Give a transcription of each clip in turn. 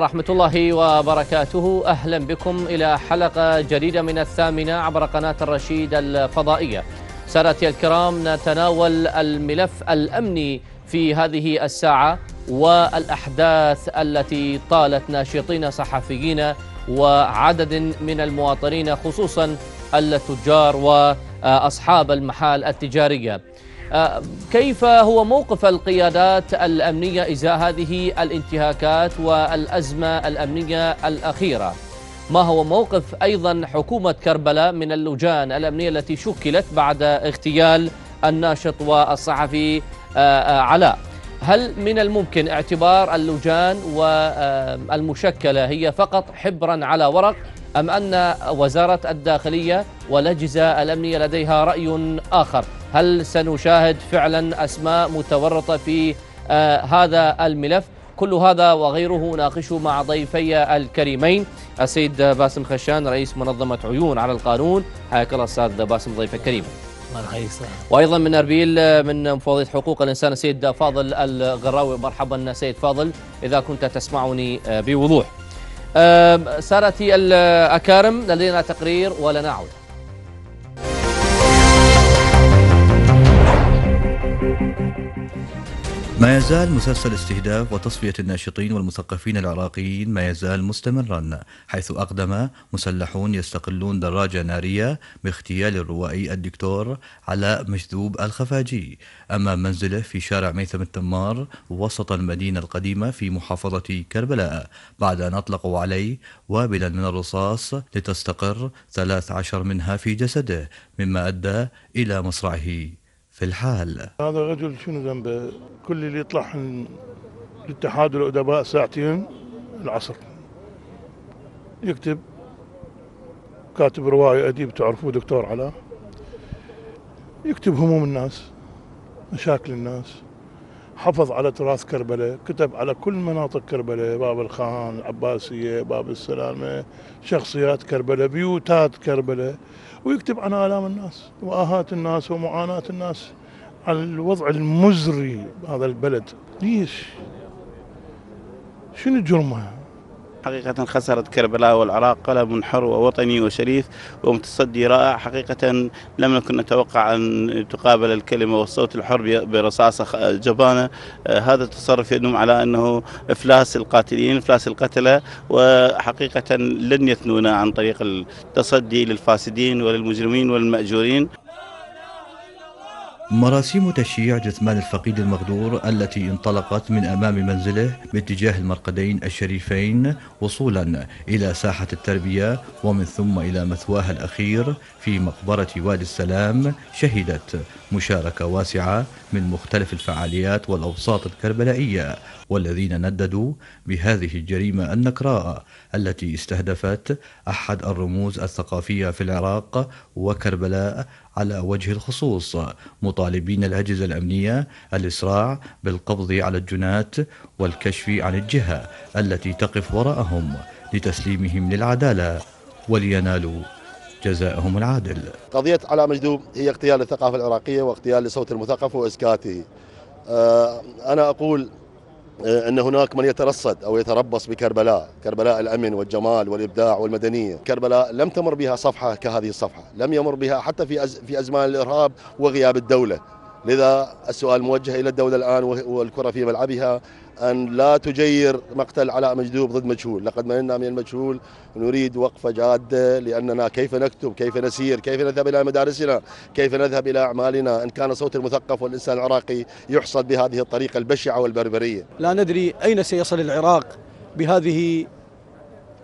ورحمة الله وبركاته أهلا بكم إلى حلقة جديدة من الثامنة عبر قناة الرشيد الفضائية سادتي الكرام نتناول الملف الأمني في هذه الساعة والأحداث التي طالت ناشطين صحفيين وعدد من المواطنين خصوصا التجار وأصحاب المحال التجارية آه، كيف هو موقف القيادات الأمنية إزاء هذه الانتهاكات والأزمة الأمنية الأخيرة ما هو موقف أيضا حكومة كربلاء من اللجان الأمنية التي شكلت بعد اغتيال الناشط والصحفي آه، آه، علاء هل من الممكن اعتبار اللجان والمشكلة هي فقط حبرا على ورق أم أن وزارة الداخلية والأجهزة الأمنية لديها رأي آخر هل سنشاهد فعلا أسماء متورطة في آه، هذا الملف كل هذا وغيره ناقشه مع ضيفي الكريمين السيد باسم خشان رئيس منظمة عيون على القانون حياك الله أستاذ باسم ضيف الكريم وايضا من اربيل من مفوضيه حقوق الانسان السيد فاضل الغراوي مرحبا سيد فاضل اذا كنت تسمعني آه، بوضوح سارتي الأكارم لدينا تقرير ولنعود ما يزال مسلسل استهداف وتصفية الناشطين والمثقفين العراقيين ما يزال مستمرا حيث أقدم مسلحون يستقلون دراجة نارية باغتيال الروائي الدكتور علاء مجذوب الخفاجي أمام منزله في شارع ميثم التمار وسط المدينة القديمة في محافظة كربلاء بعد أن أطلقوا عليه وابلا من الرصاص لتستقر 13 منها في جسده مما أدى إلى مصرعه في الحال هذا الرجل شنو ذنبه كل اللي يطلع الاتحاد الأدباء ساعتين العصر يكتب كاتب رواية أديب تعرفوه دكتور علاء يكتب هموم الناس مشاكل الناس حفظ على تراث كربلاء كتب على كل مناطق كربلاء باب الخان العباسية باب السلامة شخصيات كربلاء بيوتات كربلاء ويكتب عن آلام الناس وآهات الناس ومعاناة الناس على الوضع المزري بهذا البلد ليش شنو جرمه حقيقة خسرت كربلاء والعراق قلب حر ووطني وشريف ومتصدي رائع حقيقة لم نكن نتوقع أن تقابل الكلمة والصوت الحر برصاصة جبانة آه، هذا التصرف يدوم على أنه إفلاس القاتلين إفلاس القتلة وحقيقة لن يثنونا عن طريق التصدي للفاسدين وللمجرمين والمأجورين مراسيم تشييع جثمان الفقيد المغدور التي انطلقت من أمام منزله باتجاه المرقدين الشريفين وصولا إلى ساحة التربية ومن ثم إلى مثواها الأخير في مقبرة وادي السلام شهدت مشاركة واسعة من مختلف الفعاليات والأوساط الكربلائية والذين نددوا بهذه الجريمة النكراء التي استهدفت أحد الرموز الثقافية في العراق وكربلاء على وجه الخصوص مطالبين الأجهزة الأمنية الإسراع بالقبض على الجنات والكشف عن الجهة التي تقف وراءهم لتسليمهم للعدالة ولينالوا جزاءهم العادل قضية على مجذوب هي اغتيال الثقافه العراقية واغتيال لصوت المثقف وإسكاته آه، أنا أقول آه، أن هناك من يترصد أو يتربص بكربلاء كربلاء الأمن والجمال والإبداع والمدنية كربلاء لم تمر بها صفحة كهذه الصفحة لم يمر بها حتى في, أز... في أزمان الإرهاب وغياب الدولة لذا السؤال موجه إلى الدولة الآن والكرة في ملعبها أن لا تجير مقتل علاء مجذوب ضد مجهول لقد مننا من المجهول نريد وقفة جادة لأننا كيف نكتب كيف نسير كيف نذهب إلى مدارسنا كيف نذهب إلى أعمالنا إن كان صوت المثقف والإنسان العراقي يحصد بهذه الطريقة البشعة والبربرية لا ندري أين سيصل العراق بهذه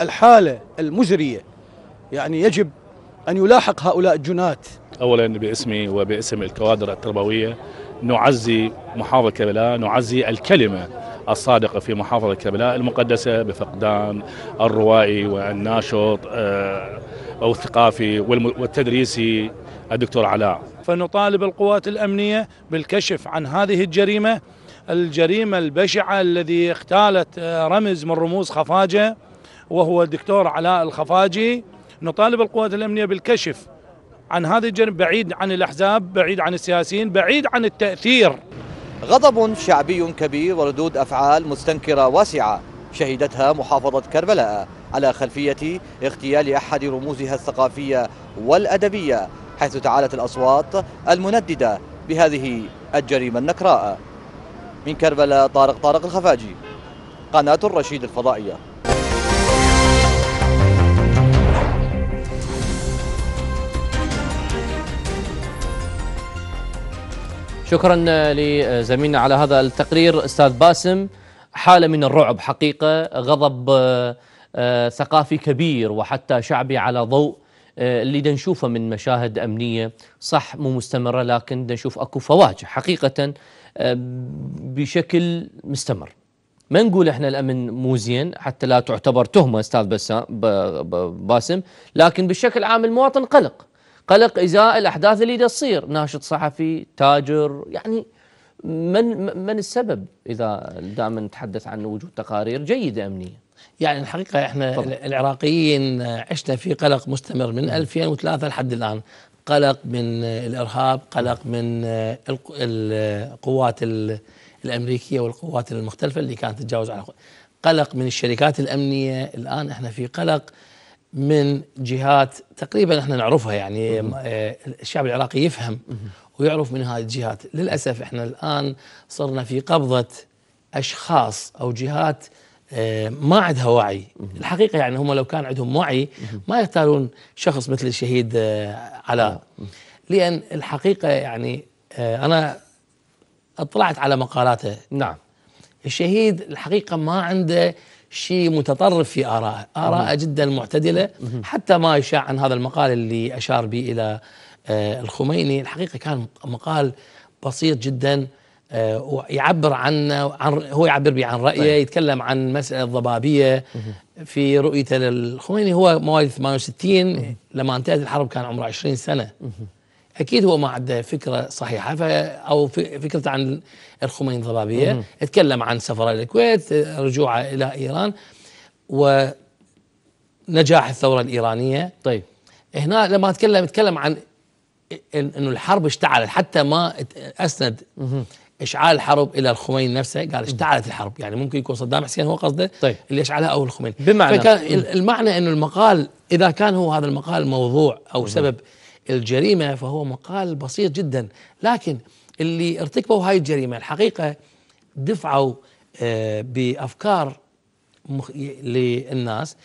الحالة المزرية يعني يجب أن يلاحق هؤلاء الجنات أولا باسمي وباسم الكوادر التربوية نعزي محافظة كبلاء نعزي الكلمة الصادقة في محافظة كربلاء المقدسة بفقدان الروائي والناشط آه، أو الثقافي والتدريسي الدكتور علاء فنطالب القوات الأمنية بالكشف عن هذه الجريمة الجريمة البشعة الذي اغتالت آه، رمز من رموز خفاجة وهو الدكتور علاء الخفاجي نطالب القوات الأمنية بالكشف عن هذه الجريمة بعيد عن الأحزاب بعيد عن السياسيين بعيد عن التأثير غضب شعبي كبير وردود أفعال مستنكرة واسعة شهدتها محافظة كربلاء على خلفية اغتيال أحد رموزها الثقافية والأدبية حيث تعالت الأصوات المنددة بهذه الجريمة النكراء من كربلاء طارق طارق الخفاجي قناة الرشيد الفضائية شكرا آه، لزميلنا على هذا التقرير استاذ باسم حاله من الرعب حقيقه غضب آه، آه، ثقافي كبير وحتى شعبي على ضوء اللي نشوفه من مشاهد امنيه صح مو مستمره لكن نشوف اكو فواجه حقيقه بشكل مستمر ما نقول احنا الامن مو زين حتى لا تعتبر تهمه استاذ باسم لكن بشكل عام المواطن قلق قلق ازاء الاحداث اللي تصير ناشط صحفي تاجر يعني من من السبب اذا دائما نتحدث عن وجود تقارير جيده امنيه يعني الحقيقه احنا طبعا. العراقيين عشنا في قلق مستمر من 2003 نعم. لحد الان قلق من الارهاب قلق من القوات الامريكيه والقوات المختلفه اللي كانت تتجاوز على قلق من الشركات الامنيه الان احنا في قلق من جهات تقريبا احنا نعرفها يعني آه، الشعب العراقي يفهم ويعرف من هذه الجهات للأسف احنا الآن صرنا في قبضة أشخاص أو جهات آه، ما عندها وعي الحقيقة يعني هم لو كان عندهم وعي ما يختارون شخص مثل الشهيد آه، علاء لأن الحقيقة يعني أنا اطلعت على مقالاته نعم الشهيد الحقيقة ما عنده شيء متطرف في آرائه آراءه جدا معتدلة حتى ما يشاع عن هذا المقال اللي أشار به إلى آه، الخميني الحقيقة كان مقال بسيط جدا آه، ويعبر عن, عن هو يعبر به عن رأيه طيب. يتكلم عن مسألة الضبابية في رؤيته للخميني هو مواليد 68 لما انتهت الحرب كان عمره 20 سنة اكيد هو ما عنده فكره صحيحه ف او فكره عن الخمين الضبابيه اتكلم عن سفره الكويت رجوعه الى ايران ونجاح الثوره الايرانيه طيب هنا لما اتكلم اتكلم عن انه الحرب اشتعلت حتى ما اسند اشعال الحرب الى الخميني نفسه قال اشتعلت الحرب يعني ممكن يكون صدام حسين هو قصده طيب. اللي اشعلها او الخميني بمعنى فكان المعنى انه المقال اذا كان هو هذا المقال موضوع او مم. سبب الجريمة فهو مقال بسيط جدا لكن اللي ارتكبوا هاي الجريمة الحقيقة دفعوا آه، بأفكار للناس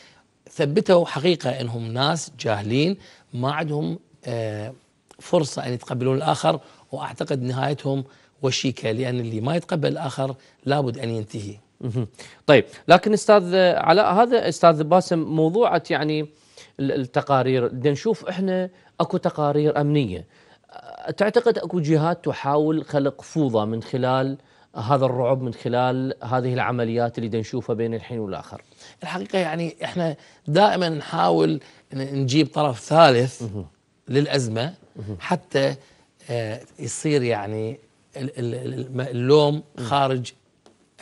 ثبتوا حقيقة أنهم ناس جاهلين ما عندهم آه، فرصة أن يتقبلون الآخر وأعتقد نهايتهم وشيكة لأن اللي ما يتقبل الآخر لابد أن ينتهي طيب لكن استاذ علاء هذا استاذ باسم موضوعة يعني التقارير بدنا نشوف احنا اكو تقارير امنيه تعتقد اكو جهات تحاول خلق فوضى من خلال هذا الرعب من خلال هذه العمليات اللي نشوفها بين الحين والاخر الحقيقه يعني احنا دائما نحاول نجيب طرف ثالث للازمه حتى آه، يصير يعني اللوم خارج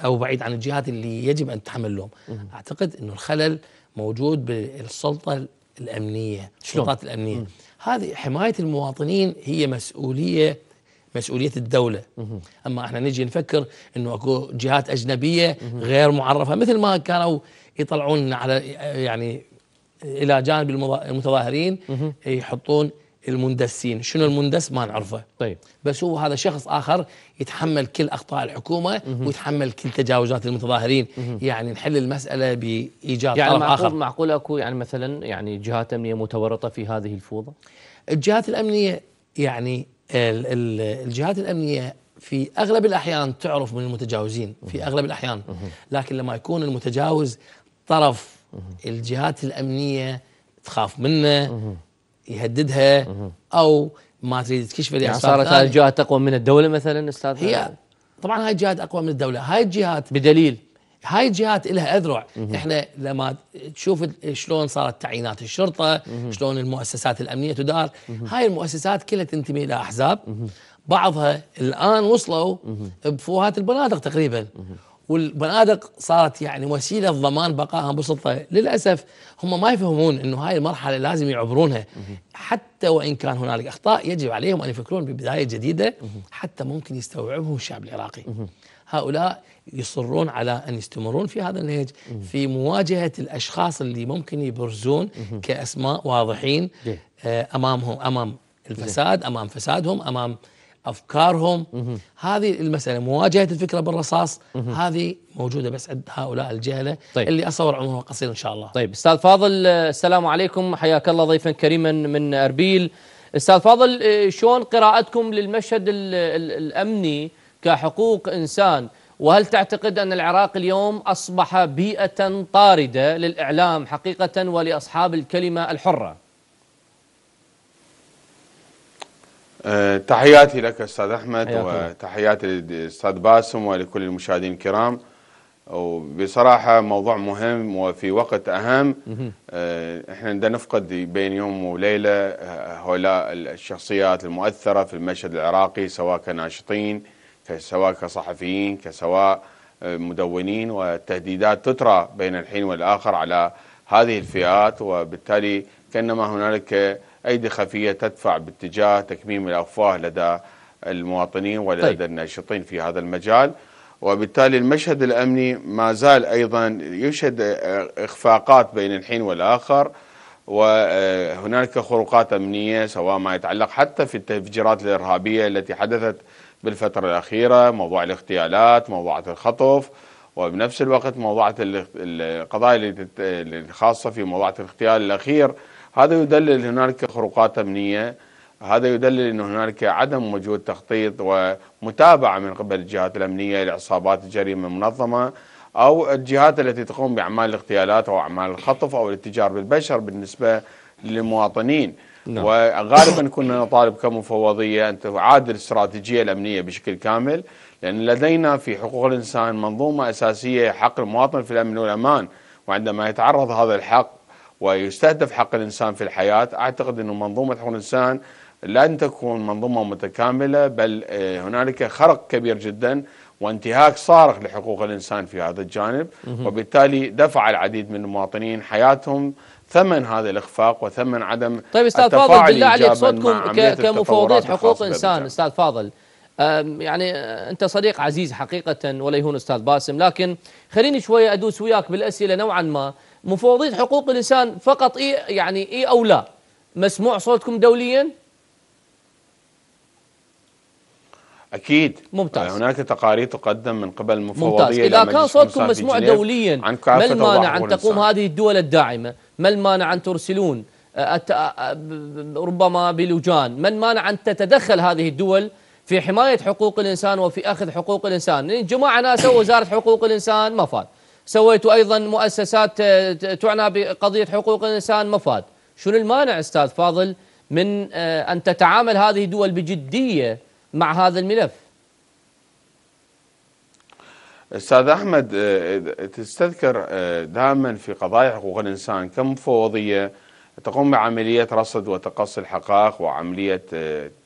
او بعيد عن الجهات اللي يجب ان تتحمل اللوم اعتقد انه الخلل موجود بالسلطه الامنيه السلطات الامنيه مم. هذه حمايه المواطنين هي مسؤوليه مسؤوليه الدوله مم. اما احنا نجي نفكر انه اكو جهات اجنبيه مم. غير معرفه مثل ما كانوا يطلعون على يعني الى جانب المتظاهرين يحطون المندسين شنو المندس ما نعرفه طيب بس هو هذا شخص آخر يتحمل كل أخطاء الحكومة مه. ويتحمل كل تجاوزات المتظاهرين مه. يعني نحل المسألة بإيجاد يعني طرف معقول آخر معقول أكو يعني مثلا يعني جهات أمنية متورطة في هذه الفوضى الجهات الأمنية يعني الجهات الأمنية في أغلب الأحيان تعرف من المتجاوزين مه. في أغلب الأحيان لكن لما يكون المتجاوز طرف الجهات الأمنية تخاف منه يهددها او ما تريد تكشف يعني صارت هاي الجهات اقوى من الدوله مثلا استاذ هي طبعا هاي الجهات اقوى من الدوله هاي الجهات بدليل هاي الجهات لها اذرع احنا لما تشوف شلون صارت تعيينات الشرطه شلون المؤسسات الامنيه تدار هاي المؤسسات كلها تنتمي الى احزاب بعضها الان وصلوا بفوهات البنادق تقريبا والبنادق صارت يعني وسيله ضمان بقائهم بسلطه للاسف هم ما يفهمون انه هاي المرحله لازم يعبرونها حتى وان كان هنالك اخطاء يجب عليهم ان يفكرون ببدايه جديده حتى ممكن يستوعبهم الشعب العراقي هؤلاء يصرون على ان يستمرون في هذا النهج في مواجهه الاشخاص اللي ممكن يبرزون كاسماء واضحين آه، امامهم امام الفساد امام فسادهم امام افكارهم هذه المساله مواجهه الفكره بالرصاص هذه موجوده بس عند هؤلاء الجهله طيب. اللي اصور عمرهم قصير ان شاء الله طيب استاذ فاضل السلام عليكم حياك الله ضيفا كريما من اربيل استاذ فاضل شلون قراءتكم للمشهد الامني كحقوق انسان وهل تعتقد ان العراق اليوم اصبح بيئه طارده للاعلام حقيقه ولاصحاب الكلمه الحره آه، تحياتي لك استاذ احمد وتحياتي للاستاذ باسم ولكل المشاهدين الكرام وبصراحه موضوع مهم وفي وقت اهم آه، احنا بدنا نفقد بين يوم وليله آه، هؤلاء الشخصيات المؤثره في المشهد العراقي سواء كناشطين سواء كصحفيين كسواء مدونين والتهديدات تترى بين الحين والاخر على هذه الفئات وبالتالي كانما هنالك أيدي خفية تدفع باتجاه تكميم الأفواه لدى المواطنين ولدى طيب. الناشطين في هذا المجال وبالتالي المشهد الأمني ما زال أيضا يشهد إخفاقات بين الحين والآخر وهنالك خروقات أمنية سواء ما يتعلق حتى في التفجيرات الإرهابية التي حدثت بالفترة الأخيرة موضوع الاغتيالات موضوع الخطف وبنفس الوقت موضوع القضايا الخاصة في موضوع الاغتيال الأخير هذا يدلل هنالك خروقات امنيه هذا يدلل أن هنالك عدم وجود تخطيط ومتابعة من قبل الجهات الأمنية لعصابات الجريمة المنظمة أو الجهات التي تقوم بأعمال الاغتيالات أو أعمال الخطف أو الاتجار بالبشر بالنسبة للمواطنين نعم. وغالبا كنا نطالب كمفوضية أن تعادل الاستراتيجية الأمنية بشكل كامل لأن لدينا في حقوق الإنسان منظومة أساسية حق المواطن في الأمن والأمان وعندما يتعرض هذا الحق ويستهدف حق الإنسان في الحياة أعتقد انه منظومة حقوق الإنسان لن تكون منظومة متكاملة بل آه، هنالك خرق كبير جدا وانتهاك صارخ لحقوق الإنسان في هذا الجانب وبالتالي دفع العديد من المواطنين حياتهم ثمن هذا الاخفاق وثمن عدم طيب استاذ فاضل بالله عليك صوتكم كمفوضيه حقوق انسان استاذ فاضل يعني انت صديق عزيز حقيقه ولا يهون استاذ باسم لكن خليني شويه ادوس وياك بالاسئله نوعا ما مفوضيه حقوق الانسان فقط اي يعني اي او لا مسموع صوتكم دوليا اكيد ممتاز هناك تقارير تقدم من قبل المفوضيه ممتاز اذا كان صوتكم مسموع دوليا ما المانع ان تقوم هذه الدول الداعمه ما المانع ان ترسلون آه، آه، آه، ربما بلجان ما المانع ان تتدخل هذه الدول في حمايه حقوق الانسان وفي اخذ حقوق الانسان يعني جماعه ناسا وزاره حقوق الانسان ما فات سويتوا أيضا مؤسسات آه، تعنى بقضية حقوق الإنسان مفاد شنو المانع أستاذ فاضل من آه، أن تتعامل هذه الدول بجدية مع هذا الملف استاذ احمد آه، تستذكر دائما في قضايا حقوق الانسان كمفوضيه تقوم بعمليه رصد وتقصي الحقائق وعمليه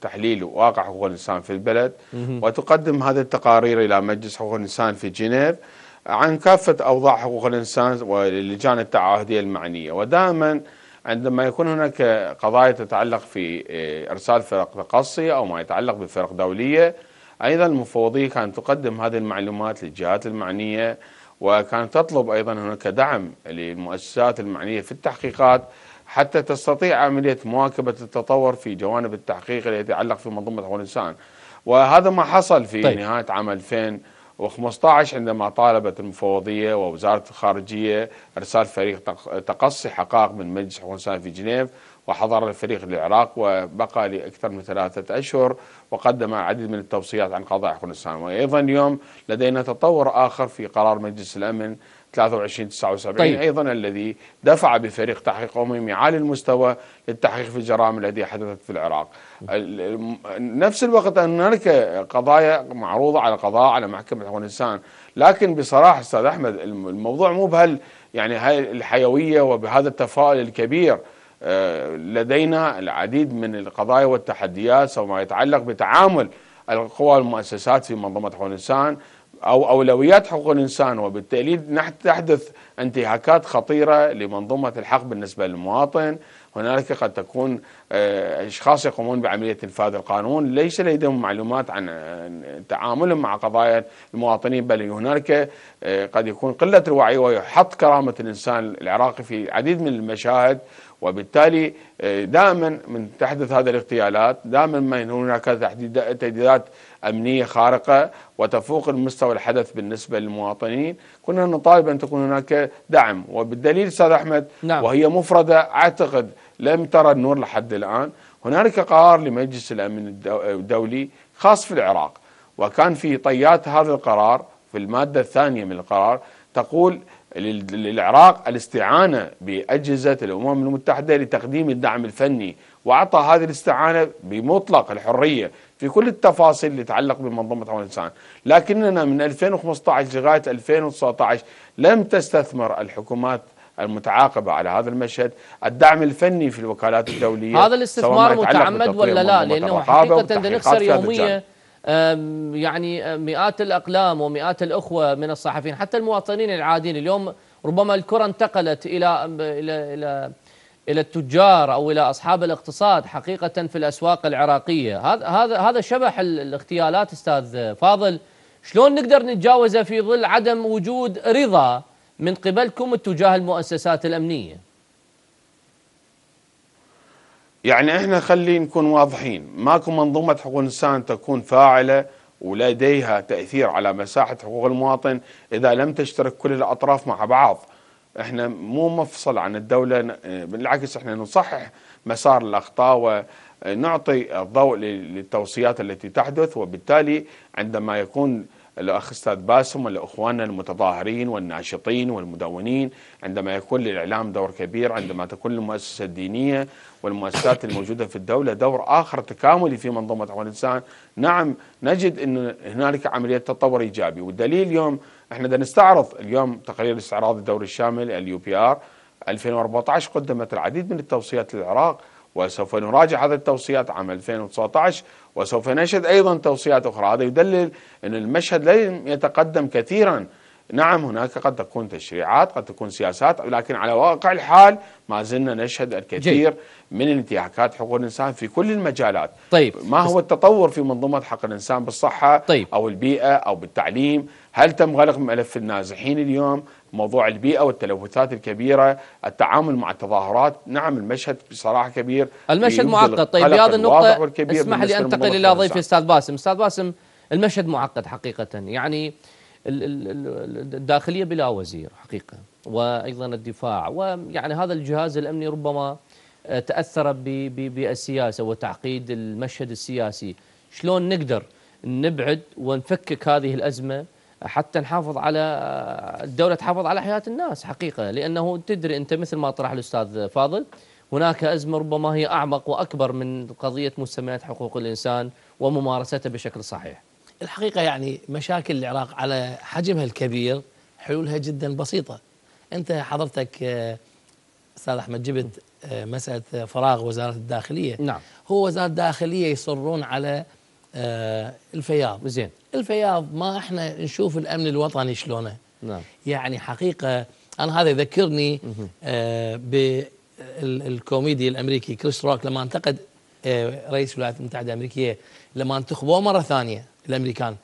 تحليل واقع حقوق الانسان في البلد وتقدم هذه التقارير الى مجلس حقوق الانسان في جنيف عن كافة أوضاع حقوق الإنسان واللجان التعاهدية المعنية ودائما عندما يكون هناك قضايا تتعلق في آه، إرسال فرق تقصي أو ما يتعلق بفرق دولية أيضا المفوضية كانت تقدم هذه المعلومات للجهات المعنية وكانت تطلب أيضا هناك دعم للمؤسسات المعنية في التحقيقات حتى تستطيع عملية مواكبة التطور في جوانب التحقيق التي يتعلق في منظومة حقوق الإنسان وهذا ما حصل في طيب. نهاية عام 2000 و15 عندما طالبت المفوضية ووزارة الخارجية إرسال فريق تقصي حقائق من مجلس حقوق الإنسان في جنيف وحضر الفريق للعراق وبقى لأكثر من ثلاثة أشهر وقدم العديد من التوصيات عن قضاء حقوق الإنسان وأيضا اليوم لدينا تطور آخر في قرار مجلس الأمن 23 79 طيب. ايضا الذي دفع بفريق تحقيق اممي عالي المستوى للتحقيق في الجرائم التي حدثت في العراق. نفس الوقت هنالك قضايا معروضه على قضاء على محكمه حقوق الانسان، لكن بصراحه استاذ احمد الموضوع مو بهال يعني هاي الحيويه وبهذا التفاؤل الكبير آه، لدينا العديد من القضايا والتحديات سواء ما يتعلق بتعامل القوى والمؤسسات في منظمه حقوق الانسان أو أولويات حقوق الإنسان وبالتالي تحدث انتهاكات خطيرة لمنظومة الحق بالنسبة للمواطن هنالك قد تكون آه، أشخاص يقومون بعملية إنفاذ القانون ليس لديهم معلومات عن تعاملهم مع قضايا المواطنين بل هنالك آه، قد يكون قلة الوعي ويحط كرامة الإنسان العراقي في عديد من المشاهد وبالتالي آه، دائما من تحدث هذه الاغتيالات دائما ما هناك تهديدات أمنية خارقة وتفوق المستوى الحدث بالنسبة للمواطنين كنا نطالب أن تكون هناك دعم وبالدليل أستاذ أحمد نعم. وهي مفردة أعتقد لم ترى النور لحد الآن هنالك قرار لمجلس الأمن الدولي خاص في العراق وكان في طيات هذا القرار في المادة الثانية من القرار تقول للعراق الاستعانة بأجهزة الأمم المتحدة لتقديم الدعم الفني وأعطى هذه الاستعانة بمطلق الحرية في كل التفاصيل اللي تتعلق بمنظومة عمل الإنسان لكننا من 2015 لغاية 2019 لم تستثمر الحكومات المتعاقبة على هذا المشهد الدعم الفني في الوكالات الدولية هذا الاستثمار متعمد ولا لا لأنه حقيقة نخسر يوميا يعني مئات الأقلام ومئات الأخوة من الصحفيين حتى المواطنين العاديين اليوم ربما الكرة انتقلت إلى إلى إلى إلى التجار أو إلى أصحاب الاقتصاد حقيقة في الأسواق العراقية هذا هذا هذا شبح الاغتيالات أستاذ فاضل شلون نقدر نتجاوزه في ظل عدم وجود رضا من قبلكم اتجاه المؤسسات الأمنية يعني احنا خلي نكون واضحين ماكو منظومة حقوق الإنسان تكون فاعلة ولديها تأثير على مساحة حقوق المواطن إذا لم تشترك كل الأطراف مع بعض احنا مو مفصل عن الدولة آه، بالعكس احنا نصحح مسار الأخطاء ونعطي الضوء للتوصيات التي تحدث وبالتالي عندما يكون الأخ أستاذ باسم والأخوان المتظاهرين والناشطين والمدونين عندما يكون للإعلام دور كبير عندما تكون المؤسسة الدينية والمؤسسات الموجودة في الدولة دور آخر تكاملي في منظومة حقوق الإنسان نعم نجد أن هنالك عملية تطور إيجابي والدليل اليوم احنا بدنا نستعرض اليوم تقرير استعراض الدوري الشامل اليو بي ار 2014 قدمت العديد من التوصيات للعراق وسوف نراجع هذه التوصيات عام 2019 وسوف نشهد ايضا توصيات اخرى هذا يدلل ان المشهد لم يتقدم كثيرا نعم هناك قد تكون تشريعات قد تكون سياسات لكن على واقع الحال ما زلنا نشهد الكثير جيد. من انتهاكات حقوق الانسان في كل المجالات طيب ما هو التطور في منظومه حق الانسان بالصحه طيب. او البيئه او بالتعليم هل تم غلق ملف النازحين اليوم موضوع البيئة والتلوثات الكبيرة التعامل مع التظاهرات نعم المشهد بصراحة كبير المشهد معقد طيب بهذه النقطة اسمح لي أنتقل إلى ضيفي أستاذ باسم أستاذ باسم المشهد معقد حقيقة يعني الداخلية بلا وزير حقيقة وأيضا الدفاع ويعني هذا الجهاز الأمني ربما آه، تأثر بالسياسة وتعقيد المشهد السياسي شلون نقدر نبعد ونفكك هذه الأزمة حتى نحافظ على الدولة تحافظ على حياة الناس حقيقة لأنه تدري أنت مثل ما طرح الأستاذ فاضل هناك أزمة ربما هي أعمق وأكبر من قضية مسميات حقوق الإنسان وممارستها بشكل صحيح الحقيقة يعني مشاكل العراق على حجمها الكبير حلولها جدا بسيطة أنت حضرتك أستاذ أحمد جبت آه، مسألة فراغ وزارة الداخلية نعم هو وزارة الداخلية يصرون على آه، الفياض زين الفياض ما احنا نشوف الامن الوطني شلونه نعم يعني حقيقه انا هذا يذكرني آه، بالكوميدي الامريكي كريس روك لما انتقد آه، رئيس الولايات المتحده الامريكيه لما انتخبوه مره ثانيه الامريكان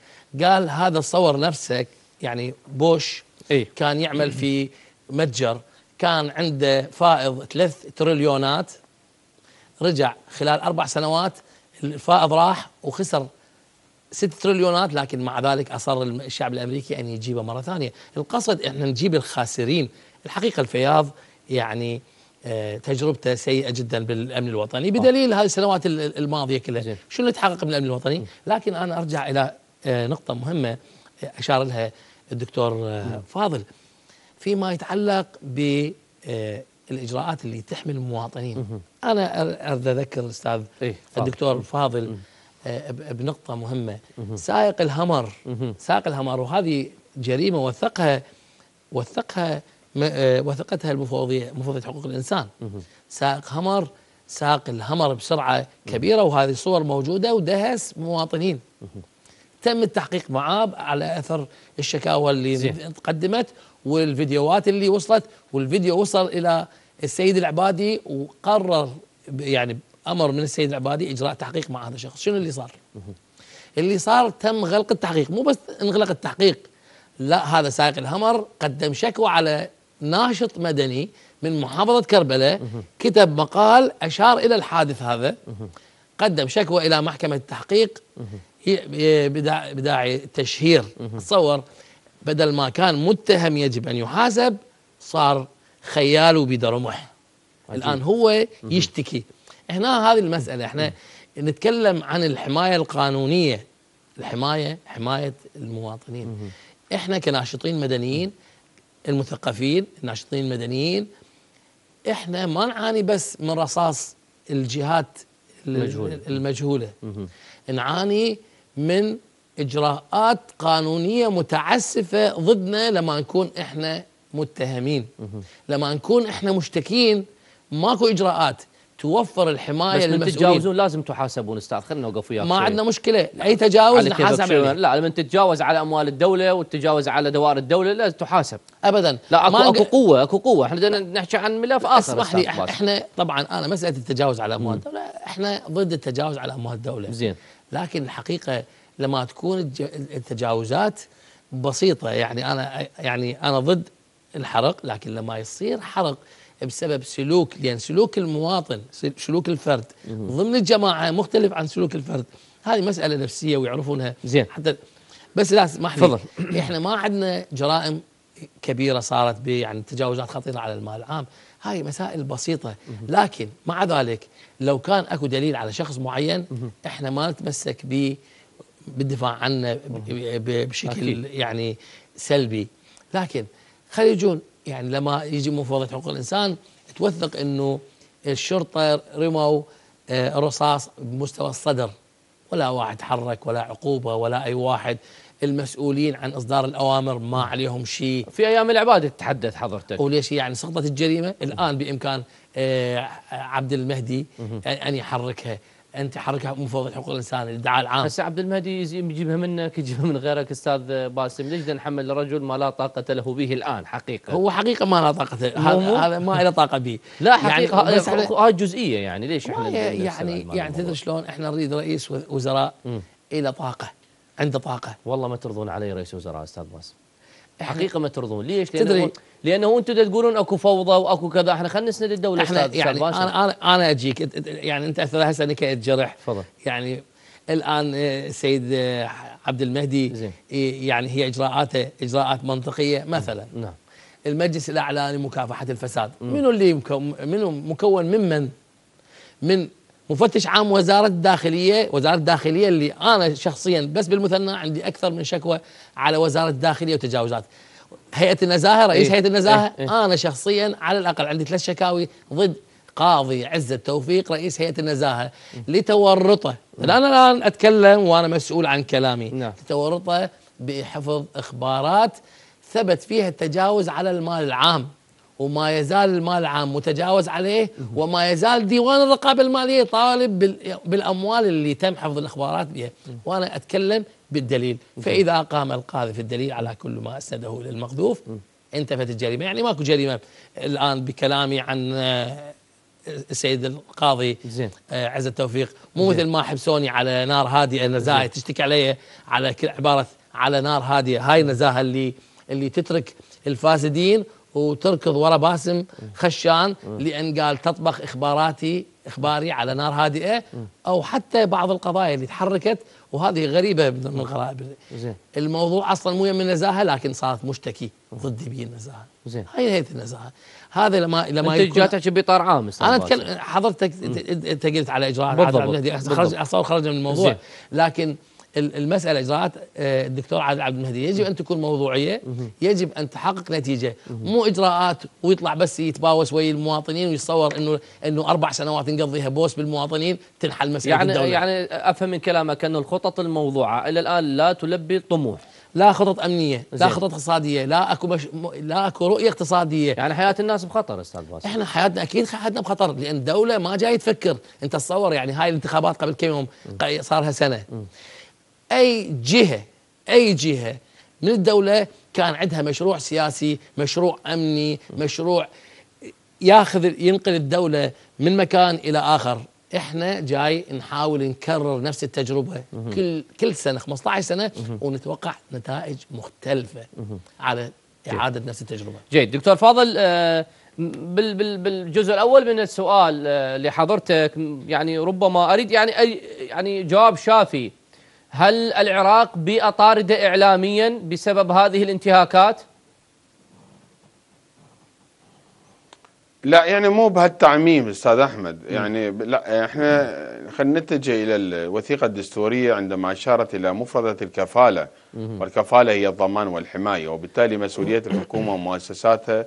قال هذا صور نفسك يعني بوش إيه؟ كان يعمل في متجر كان عنده فائض 3 تريليونات رجع خلال اربع سنوات الفائض راح وخسر 6 تريليونات لكن مع ذلك اصر الشعب الامريكي ان يجيبه مره ثانيه، القصد احنا نجيب الخاسرين، الحقيقه الفياض يعني آه، تجربته سيئه جدا بالامن الوطني بدليل هذه السنوات الماضيه كلها، شو اللي تحقق من الامن الوطني؟ لكن انا ارجع الى آه، نقطه مهمه آه، اشار لها الدكتور فاضل فيما يتعلق ب الاجراءات اللي تحمي المواطنين انا اريد اذكر الاستاذ إيه الدكتور الفاضل آه، بنقطه مهمه سائق الهمر سائق الهمر وهذه جريمه وثقها وثقها آه، وثقتها المفوضيه مفوضيه حقوق الانسان سائق همر ساق الهمر بسرعه كبيره وهذه الصور موجوده ودهس مواطنين تم التحقيق معاه على اثر الشكاوى اللي تقدمت والفيديوهات اللي وصلت والفيديو وصل الى السيد العبادي وقرر يعني امر من السيد العبادي اجراء تحقيق مع هذا الشخص شنو اللي صار اللي صار تم غلق التحقيق مو بس انغلق التحقيق لا هذا سائق الهمر قدم شكوى على ناشط مدني من محافظة كربلاء كتب مقال أشار إلى الحادث هذا قدم شكوى إلى محكمة التحقيق بداعي تشهير تصور بدل ما كان متهم يجب أن يحاسب صار خياله رمح الان هو يشتكي هنا هذه المساله احنا نتكلم عن الحمايه القانونيه الحمايه حمايه المواطنين احنا كناشطين مدنيين المثقفين الناشطين المدنيين احنا ما نعاني بس من رصاص الجهات المجهولة, المجهولة. نعاني من اجراءات قانونيه متعسفه ضدنا لما نكون احنا متهمين لما نكون احنا مشتكين ماكو اجراءات توفر الحمايه بس للمسؤولين تتجاوزون لازم تحاسبون استاذ خلينا نوقف وياك ما عندنا مشكله اي تجاوز نحاسب عليه لا لما تتجاوز على اموال الدوله وتتجاوز على دوائر الدوله لازم تحاسب ابدا لا اكو اكو قوه اكو قوه احنا نحكي عن ملف اخر اسمح لي احنا, احنا طبعا انا مساله التجاوز على اموال الدوله احنا ضد التجاوز على اموال الدوله زين لكن الحقيقه لما تكون التجاوزات بسيطه يعني انا يعني انا ضد الحرق لكن لما يصير حرق بسبب سلوك لأن يعني سلوك المواطن سلوك الفرد ضمن الجماعة مختلف عن سلوك الفرد هذه مسألة نفسية ويعرفونها زين حتى بس لا ما لي احنا ما عندنا جرائم كبيرة صارت ب يعني تجاوزات خطيرة على المال العام هاي مسائل بسيطة لكن مع ذلك لو كان اكو دليل على شخص معين احنا ما نتمسك ب بالدفاع عنه بشكل يعني سلبي لكن خليجون يعني لما يجي مفوضة حقوق الإنسان توثق أنه الشرطة رموا آه، رصاص بمستوى الصدر ولا واحد حرك ولا عقوبة ولا أي واحد المسؤولين عن إصدار الأوامر ما عليهم شيء في أيام العبادة تتحدث حضرتك وليش يعني سقطت الجريمة الآن بإمكان آه، عبد المهدي أن يحركها انت حركه مفوض حقوق الانسان الادعاء العام هسه عبد المهدي يجيبها منك يجيبها من غيرك استاذ باسم ليش نحمل رجل ما لا طاقه له به الان حقيقه هو حقيقه ما لا طاقه هذا هذا ما له طاقه به لا حقيقه يعني هاي الجزئيه يعني ليش احنا يعني يعني تدري شلون احنا نريد رئيس وزراء الى طاقه عنده طاقه والله ما ترضون علي رئيس وزراء استاذ باسم حقيقه ما ترضون ليش؟ تدري لانه انتم تقولون اكو فوضى واكو كذا احنا خلينا نسند الدوله احنا يعني انا انا اجيك يعني انت هسه انك جرح تفضل يعني الان السيد آه، آه، عبد المهدي زي. يعني هي اجراءاته اجراءات منطقيه مثلا نعم, نعم. المجلس الاعلى لمكافحه الفساد منو اللي منو مكون ممن من مفتش عام وزارة الداخلية وزارة الداخلية اللي أنا شخصيا بس بالمثنى عندي أكثر من شكوى على وزارة الداخلية وتجاوزات هيئة النزاهة رئيس إيه هيئة النزاهة إيه إيه أنا شخصيا على الأقل عندي ثلاث شكاوي ضد قاضي عزة توفيق رئيس هيئة النزاهة لتورطه إيه. أنا الآن أتكلم وأنا مسؤول عن كلامي نعم. لتورطه بحفظ إخبارات ثبت فيها التجاوز على المال العام وما يزال المال العام متجاوز عليه وما يزال ديوان الرقابه الماليه يطالب بالاموال اللي تم حفظ الاخبارات بها وانا اتكلم بالدليل فاذا قام القاضي في الدليل على كل ما اسنده الى المقذوف انتفت الجريمه يعني ماكو جريمه الان بكلامي عن آه، السيد القاضي زين. آه، عز التوفيق مو مثل ما حبسوني على نار هادئه نزاهه تشتكي علي على عباره على نار هادئه هاي النزاهه اللي اللي تترك الفاسدين وتركض ورا باسم خشان لان قال تطبخ اخباراتي اخباري على نار هادئه او حتى بعض القضايا اللي تحركت وهذه غريبه من نعم. الغرائب الموضوع اصلا مو من نزاهه لكن صارت مشتكي ضدي به النزاهه زين هاي هيئه النزاهه هذا لما لما انت جاتك باطار عام انا اتكلم حضرتك انت قلت على اجراءات بالضبط خرج خرجنا من الموضوع زين. لكن المساله اجراءات آه، الدكتور عادل عبد المهدي يجب ان تكون موضوعيه يجب ان تحقق نتيجه مو اجراءات ويطلع بس يتباوس ويا المواطنين ويتصور انه انه اربع سنوات نقضيها بوس بالمواطنين تنحل مساله يعني الدوله يعني افهم من كلامك ان الخطط الموضوعه الى الان لا تلبي الطموح لا خطط امنيه زي. لا خطط اقتصاديه لا اكو مش... لا اكو رؤيه اقتصاديه يعني حياه الناس بخطر استاذ باسل احنا حياتنا اكيد حياتنا بخطر لان الدوله ما جايه تفكر انت تصور يعني هاي الانتخابات قبل كم يوم صار لها سنه م. أي جهة أي جهة من الدولة كان عندها مشروع سياسي مشروع أمني مشروع ياخذ ينقل الدولة من مكان إلى آخر احنا جاي نحاول نكرر نفس التجربه كل كل سنه 15 سنه ونتوقع نتائج مختلفه على اعاده نفس التجربه. جيد دكتور فاضل آه بالجزء الاول من السؤال آه، لحضرتك يعني ربما اريد يعني يعني جواب شافي هل العراق بيئة طاردة إعلاميا بسبب هذه الانتهاكات؟ لا يعني مو بهالتعميم استاذ احمد يعني لا احنا خلينا نتجه الى الوثيقه الدستوريه عندما اشارت الى مفرده الكفاله والكفاله هي الضمان والحمايه وبالتالي مسؤوليه الحكومه ومؤسساتها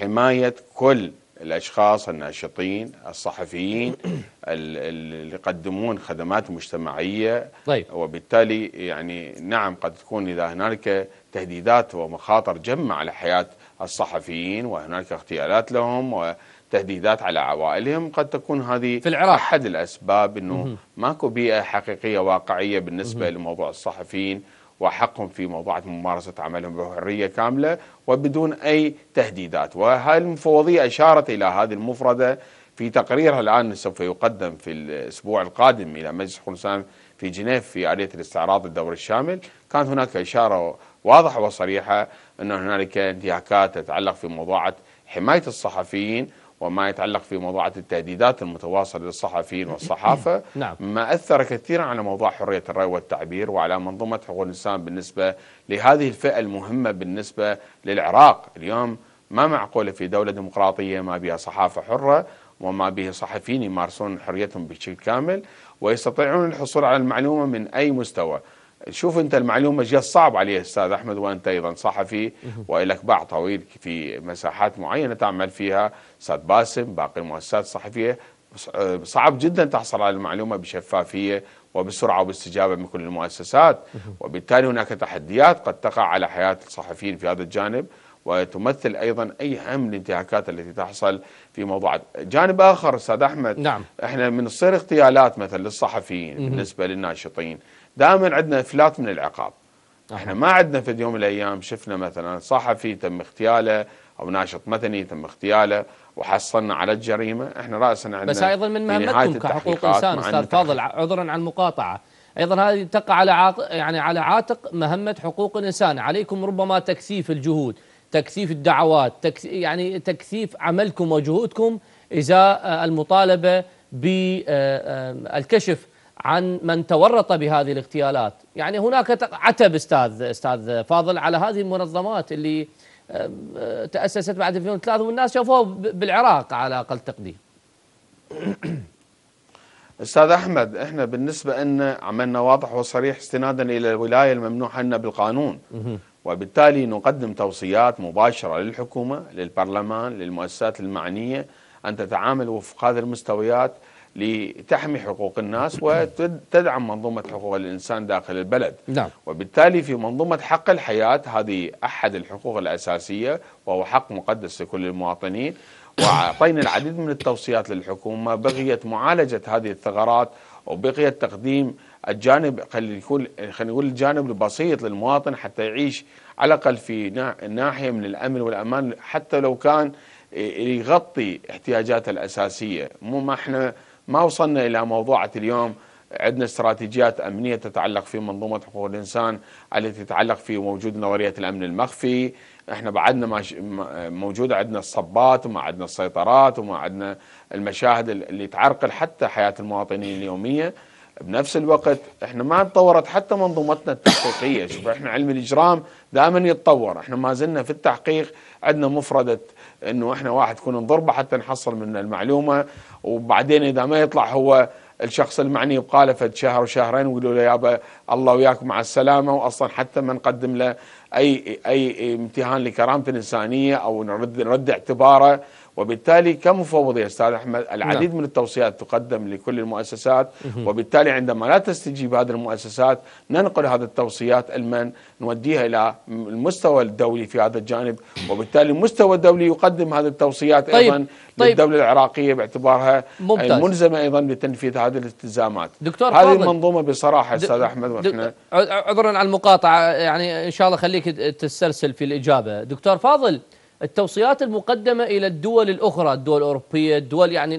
حمايه كل الأشخاص الناشطين الصحفيين اللي يقدمون خدمات مجتمعية طيب. وبالتالي يعني نعم قد تكون إذا هنالك تهديدات ومخاطر جمع على حياة الصحفيين وهناك اغتيالات لهم وتهديدات على عوائلهم قد تكون هذه في العراق. أحد الأسباب أنه ماكو بيئة حقيقية واقعية بالنسبة مه. لموضوع الصحفيين وحقهم في موضوع ممارسة عملهم بحرية كاملة وبدون أي تهديدات وهذه المفوضية أشارت إلى هذه المفردة في تقريرها الآن سوف يقدم في الأسبوع القادم إلى مجلس خلصان في جنيف في آلية الاستعراض الدور الشامل كان هناك إشارة واضحة وصريحة أن هنالك انتهاكات تتعلق في موضوعات حماية الصحفيين وما يتعلق في موضوعات التهديدات المتواصلة للصحفيين والصحافة نعم. ما أثر كثيرا على موضوع حرية الرأي والتعبير وعلى منظومة حقوق الإنسان بالنسبة لهذه الفئة المهمة بالنسبة للعراق اليوم ما معقولة في دولة ديمقراطية ما بها صحافة حرة وما به صحفيين يمارسون حريتهم بشكل كامل ويستطيعون الحصول على المعلومة من أي مستوى شوف انت المعلومه جت صعب عليه استاذ احمد وانت ايضا صحفي والك باع طويل في مساحات معينه تعمل فيها استاذ باسم باقي المؤسسات الصحفيه صعب جدا تحصل على المعلومه بشفافيه وبسرعه وباستجابه من كل المؤسسات وبالتالي هناك تحديات قد تقع على حياه الصحفيين في هذا الجانب وتمثل ايضا اي هم الانتهاكات التي تحصل في موضوع جانب اخر استاذ احمد نعم. احنا من تصير اغتيالات مثلا للصحفيين مم. بالنسبه للناشطين دائما عندنا افلات من العقاب أحنا. احنا ما عندنا في يوم من الايام شفنا مثلا صحفي تم اغتياله او ناشط مدني تم اغتياله وحصلنا على الجريمه احنا راسا عندنا بس ايضا من مهمتكم كحقوق انسان استاذ فاضل عذرا عن المقاطعه ايضا هذه تقع على عاطق يعني على عاتق مهمه حقوق الانسان عليكم ربما تكثيف الجهود تكثيف الدعوات تكثيف يعني تكثيف عملكم وجهودكم إزاء آه، المطالبة بالكشف آه، آه، عن من تورط بهذه الاغتيالات يعني هناك عتب استاذ استاذ فاضل على هذه المنظمات اللي تأسست بعد 2003 والناس شافوها بالعراق على أقل تقدير استاذ احمد احنا بالنسبه لنا عملنا واضح وصريح استنادا الى الولايه الممنوحه لنا بالقانون وبالتالي نقدم توصيات مباشرة للحكومة للبرلمان للمؤسسات المعنية أن تتعامل وفق هذه المستويات لتحمي حقوق الناس وتدعم منظومة حقوق الإنسان داخل البلد نعم. وبالتالي في منظومة حق الحياة هذه أحد الحقوق الأساسية وهو حق مقدس لكل المواطنين وأعطينا العديد من التوصيات للحكومة بغيت معالجة هذه الثغرات وبغيت تقديم الجانب خلينا يكون خلينا نقول الجانب البسيط للمواطن حتى يعيش على الاقل في ناحيه من الامن والامان حتى لو كان يغطي احتياجاته الاساسيه مو ما احنا ما وصلنا الى موضوعه اليوم عندنا استراتيجيات امنيه تتعلق في منظومه حقوق الانسان التي تتعلق في وجود نظريه الامن المخفي، احنا بعدنا موجود عندنا الصبات وما عندنا السيطرات وما عندنا المشاهد اللي تعرقل حتى حياه المواطنين اليوميه. بنفس الوقت احنا ما تطورت حتى منظومتنا التحقيقيه شوف احنا علم الاجرام دائما يتطور احنا ما زلنا في التحقيق عندنا مفرده انه احنا واحد يكون نضربه حتى نحصل من المعلومه وبعدين اذا ما يطلع هو الشخص المعني وقال فد شهر وشهرين ويقولوا له يابا الله وياك مع السلامه واصلا حتى ما نقدم له اي اي امتهان لكرامته الانسانيه او نرد نرد اعتباره وبالتالي كمفوض يا استاذ احمد العديد نعم. من التوصيات تقدم لكل المؤسسات وبالتالي عندما لا تستجيب هذه المؤسسات ننقل هذه التوصيات المن نوديها الى المستوى الدولي في هذا الجانب وبالتالي المستوى الدولي يقدم هذه التوصيات طيب. ايضا طيب. للدوله العراقيه باعتبارها ممتاز. الملزمه ايضا بتنفيذ هذه الالتزامات دكتور هذه فاضل. المنظومه بصراحه استاذ احمد واحنا عذرا على المقاطعه يعني ان شاء الله خليك تسترسل في الاجابه دكتور فاضل التوصيات المقدمة إلى الدول الأخرى الدول الأوروبية الدول يعني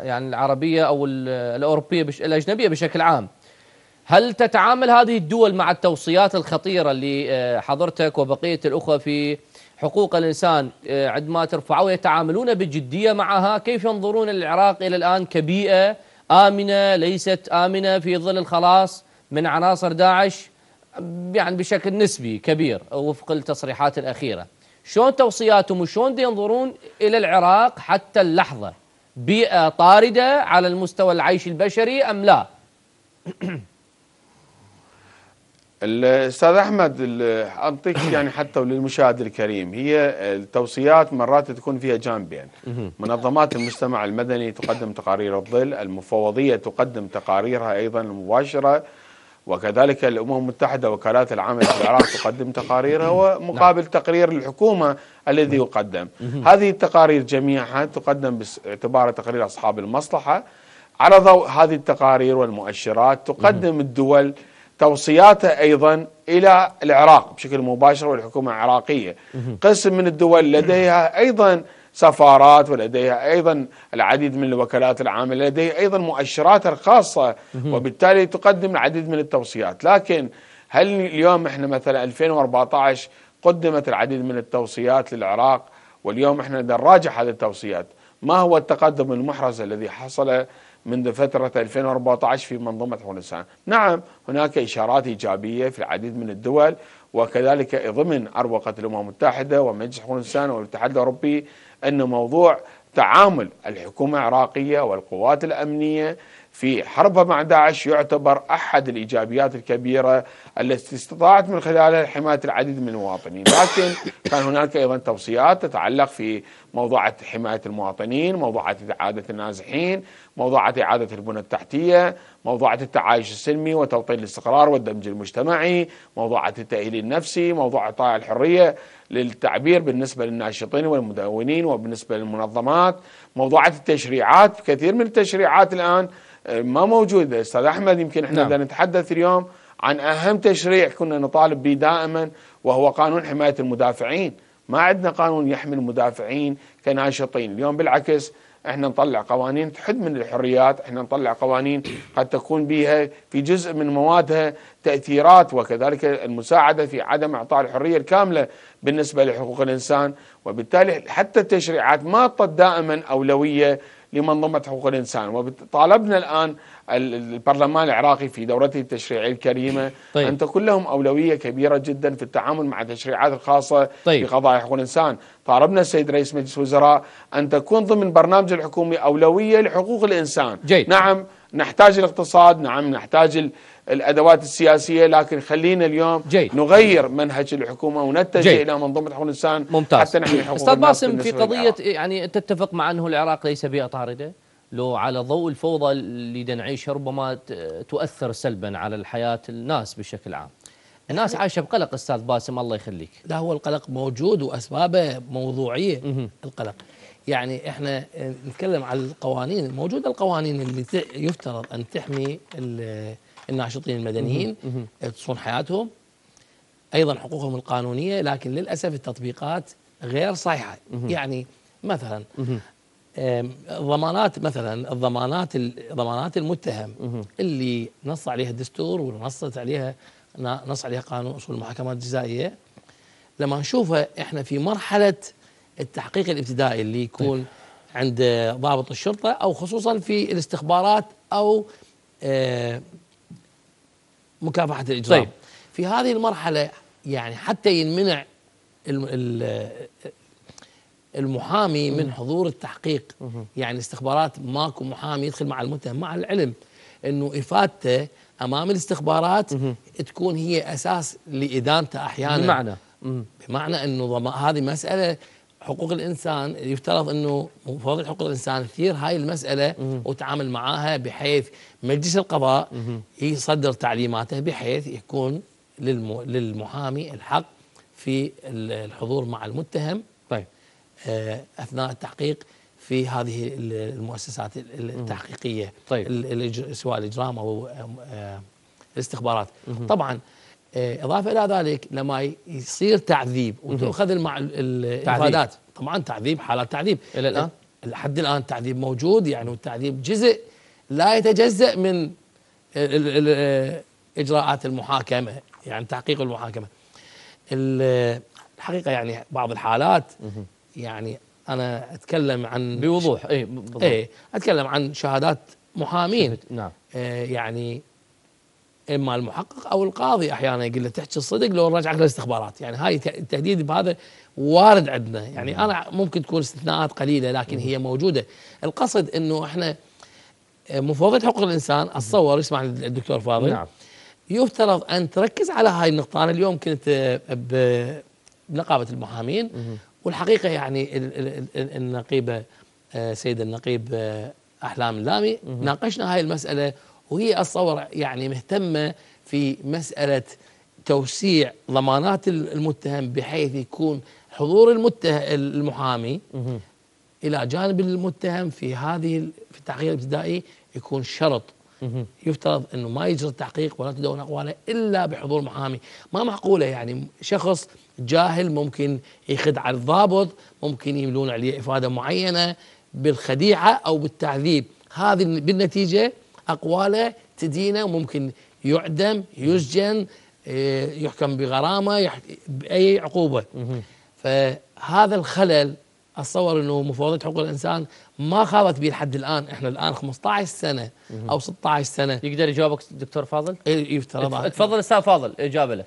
يعني العربية أو الأوروبية بش الأجنبية بشكل عام هل تتعامل هذه الدول مع التوصيات الخطيرة اللي آه، حضرتك وبقية الأخوة في حقوق الإنسان آه، عندما ترفعوا يتعاملون بجدية معها كيف ينظرون للعراق إلى الآن كبيئة آمنة ليست آمنة في ظل الخلاص من عناصر داعش يعني بشكل نسبي كبير وفق التصريحات الأخيرة شلون توصياتهم وشلون ينظرون إلى العراق حتى اللحظة بيئة طاردة على المستوى العيش البشري أم لا الأستاذ أحمد أعطيك يعني حتى للمشاهد الكريم هي التوصيات مرات تكون فيها جانبين منظمات المجتمع المدني تقدم تقارير الظل المفوضية تقدم تقاريرها أيضا المباشرة وكذلك الأمم المتحدة وكالات في العراق تقدم تقاريرها ومقابل نعم. تقرير الحكومة الذي نعم. يقدم هذه التقارير جميعها تقدم باعتبار تقرير أصحاب المصلحة على ضوء هذه التقارير والمؤشرات تقدم الدول توصياتها أيضا إلى العراق بشكل مباشر والحكومة العراقية قسم من الدول لديها أيضا سفارات ولديها أيضا العديد من الوكالات العامة لديها أيضا مؤشراتها الخاصة وبالتالي تقدم العديد من التوصيات لكن هل اليوم احنا مثلا 2014 قدمت العديد من التوصيات للعراق واليوم احنا نراجع هذه التوصيات ما هو التقدم المحرز الذي حصل منذ فترة 2014 في منظومة حولسان نعم هناك إشارات إيجابية في العديد من الدول وكذلك ضمن أروقة الأمم المتحدة ومجلس حولسان والاتحاد الأوروبي أن موضوع تعامل الحكومة العراقية والقوات الأمنية في حربها مع داعش يعتبر أحد الإيجابيات الكبيرة التي استطاعت من خلالها حماية العديد من المواطنين لكن كان هناك أيضا توصيات تتعلق في موضوعة حماية المواطنين موضوعة إعادة النازحين موضوعة إعادة البنى التحتية موضوعة التعايش السلمي وتوطين الاستقرار والدمج المجتمعي موضوعة التأهيل النفسي موضوع إعطاء الحرية للتعبير بالنسبة للناشطين والمدونين وبالنسبة للمنظمات موضوعة التشريعات كثير من التشريعات الآن ما موجوده استاذ احمد يمكن احنا نعم. نتحدث اليوم عن اهم تشريع كنا نطالب به دائما وهو قانون حمايه المدافعين ما عندنا قانون يحمي المدافعين كناشطين اليوم بالعكس احنا نطلع قوانين تحد من الحريات احنا نطلع قوانين قد تكون بها في جزء من موادها تأثيرات وكذلك المساعدة في عدم إعطاء الحرية الكاملة بالنسبة لحقوق الإنسان وبالتالي حتى التشريعات ما تطد دائما أولوية لمنظمه حقوق الإنسان وطالبنا الآن البرلمان العراقي في دورته التشريعية الكريمة طيب. أن تكون لهم أولوية كبيرة جدا في التعامل مع التشريعات الخاصة طيب. في قضايا حقوق الإنسان طالبنا السيد رئيس مجلس الوزراء أن تكون ضمن برنامج الحكومي أولوية لحقوق الإنسان جيد. نعم نحتاج الاقتصاد نعم نحتاج الادوات السياسيه لكن خلينا اليوم جيد. نغير منهج الحكومه ونتجه الى منظومه حقوق الانسان ممتاز. حتى نحمي حقوق استاذ باسم في قضيه العراق. يعني تتفق مع انه العراق ليس بيئه طارده لو على ضوء الفوضى اللي نعيشها ربما تؤثر سلبا على الحياه الناس بشكل عام الناس عايشه بقلق استاذ باسم الله يخليك لا هو القلق موجود واسبابه موضوعيه القلق يعني احنا نتكلم على القوانين الموجوده القوانين اللي يفترض ان تحمي الناشطين المدنيين تصون حياتهم ايضا حقوقهم القانونيه لكن للاسف التطبيقات غير صحيحه يعني مثلا ضمانات مثلا الضمانات ضمانات المتهم اللي نص عليها الدستور ونصت عليها نص عليها قانون اصول المحاكمات الجزائيه لما نشوفها احنا في مرحله التحقيق الابتدائي اللي طيب. يكون عند ضابط الشرطه او خصوصا في الاستخبارات او آه، مكافحه الاجرام طيب. في هذه المرحله يعني حتى ينمنع المحامي من حضور التحقيق يعني استخبارات ماكو محامي يدخل مع المتهم مع العلم انه افادته امام الاستخبارات تكون هي اساس لادانته احيانا بمعنى بمعنى انه هذه مساله حقوق الانسان يفترض انه مفوض حقوق الانسان كثير هاي المساله وتعامل معاها بحيث مجلس القضاء يصدر تعليماته بحيث يكون للمحامي الحق في الحضور مع المتهم طيب آه، اثناء التحقيق في هذه المؤسسات التحقيقيه طيب سواء الاجرام او آه، آه، الاستخبارات طبعا إيه، اضافه الى ذلك لما يصير تعذيب وتؤخذ الافادات طبعا تعذيب حالات تعذيب الى الان إيه، لحد الان التعذيب موجود يعني والتعذيب جزء لا يتجزا من اجراءات المحاكمه يعني تحقيق المحاكمه الحقيقه يعني بعض الحالات يعني انا اتكلم عن بوضوح اي اي اتكلم عن شهادات محامين نعم إيه، يعني اما المحقق او القاضي احيانا يقول له تحكي الصدق لو نرجعك للاستخبارات يعني هاي التهديد بهذا وارد عندنا يعني نعم. انا ممكن تكون استثناءات قليله لكن هي موجوده القصد انه احنا آه، مفوضيه حقوق الانسان اتصور يسمع الدكتور فاضل نعم يفترض ان تركز على هاي النقطه انا اليوم كنت آه، بنقابه المحامين والحقيقه يعني النقيبه آه، سيد النقيب احلام اللامي ناقشنا هاي المساله وهي أتصور يعني مهتمة في مسألة توسيع ضمانات المتهم بحيث يكون حضور المتهم المحامي إلى جانب المتهم في هذه في التحقيق الابتدائي يكون شرط يفترض انه ما يجري التحقيق ولا تدون اقواله الا بحضور محامي، ما معقوله يعني شخص جاهل ممكن يخدع الضابط، ممكن يملون عليه افاده معينه بالخديعه او بالتعذيب، هذه بالنتيجه أقواله تدينه ممكن يعدم يسجن إيه، يحكم بغرامة بأي عقوبة فهذا الخلل أتصور أنه مفوضية حقوق الإنسان ما خاضت به لحد الآن إحنا الآن 15 سنة أو 16 سنة يقدر يجاوبك دكتور فاضل؟ يفترض إيه، إيه، تفضل أستاذ فاضل إجابة له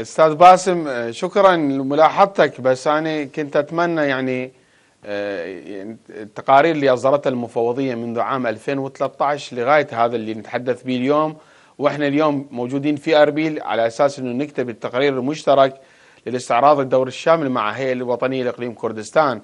استاذ باسم شكرا لملاحظتك بس انا كنت اتمنى يعني آه، التقارير اللي أصدرتها المفوضية منذ عام 2013 لغاية هذا اللي نتحدث به اليوم وإحنا اليوم موجودين في أربيل على أساس أنه نكتب التقرير المشترك للاستعراض الدور الشامل مع هيئة الوطنية لإقليم كردستان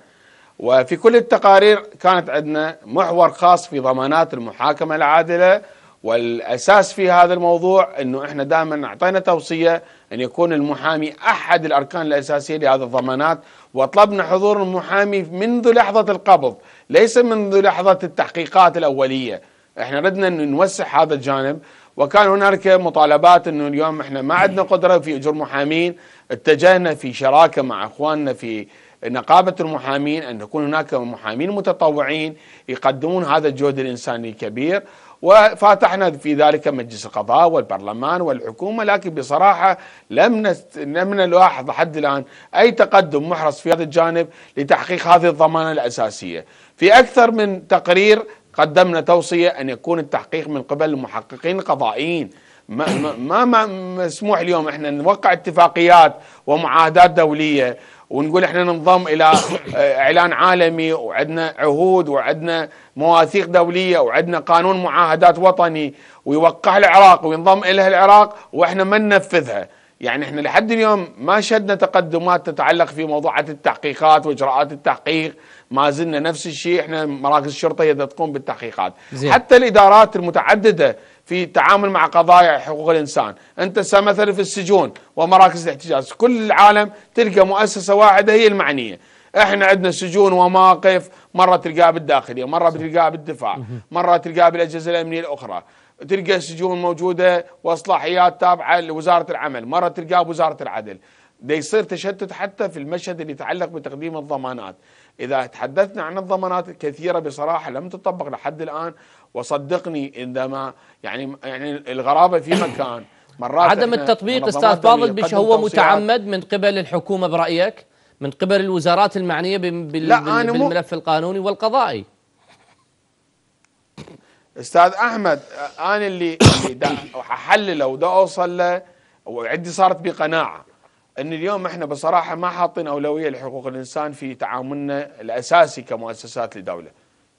وفي كل التقارير كانت عندنا محور خاص في ضمانات المحاكمة العادلة والأساس في هذا الموضوع أنه إحنا دائما أعطينا توصية أن يكون المحامي أحد الأركان الأساسية لهذه الضمانات وطلبنا حضور المحامي منذ لحظة القبض ليس منذ لحظة التحقيقات الأولية احنا ردنا أن نوسع هذا الجانب وكان هنالك مطالبات انه اليوم احنا ما عندنا قدره في اجور محامين اتجهنا في شراكه مع اخواننا في نقابه المحامين ان يكون هناك محامين متطوعين يقدمون هذا الجهد الانساني الكبير وفاتحنا في ذلك مجلس القضاء والبرلمان والحكومة لكن بصراحة لم نست... لم نلاحظ لحد الآن أي تقدم محرص في هذا الجانب لتحقيق هذه الضمانة الأساسية في أكثر من تقرير قدمنا توصية أن يكون التحقيق من قبل المحققين القضائيين ما, ما, ما مسموح اليوم احنا نوقع اتفاقيات ومعاهدات دولية ونقول احنا ننضم الى آه، اعلان عالمي وعندنا عهود وعندنا مواثيق دوليه وعندنا قانون معاهدات وطني ويوقع العراق وينضم اليها العراق واحنا ما ننفذها يعني احنا لحد اليوم ما شدنا تقدمات تتعلق في موضوعات التحقيقات واجراءات التحقيق ما زلنا نفس الشيء احنا مراكز الشرطه هي تقوم بالتحقيقات زي. حتى الادارات المتعدده في التعامل مع قضايا حقوق الانسان، انت مثلا في السجون ومراكز الاحتجاز، كل العالم تلقى مؤسسه واحده هي المعنيه، احنا عندنا سجون ومواقف مره تلقاها بالداخليه، مره تلقاها بالدفاع، مره تلقاها بالاجهزه الامنيه الاخرى، تلقى سجون موجوده واصلاحيات تابعه لوزاره العمل، مره تلقاها بوزاره العدل. ده يصير تشتت حتى في المشهد اللي يتعلق بتقديم الضمانات، اذا تحدثنا عن الضمانات الكثيره بصراحه لم تطبق لحد الان وصدقني عندما يعني يعني الغرابه في مكان مرات عدم التطبيق استاذ فاضل بش هو متعمد من قبل الحكومه برايك؟ من قبل الوزارات المعنيه بال لا أنا بالملف القانوني والقضائي استاذ احمد انا اللي احلله ودا اوصل له وعندي صارت بقناعه ان اليوم احنا بصراحه ما حاطين اولويه لحقوق الانسان في تعاملنا الاساسي كمؤسسات لدوله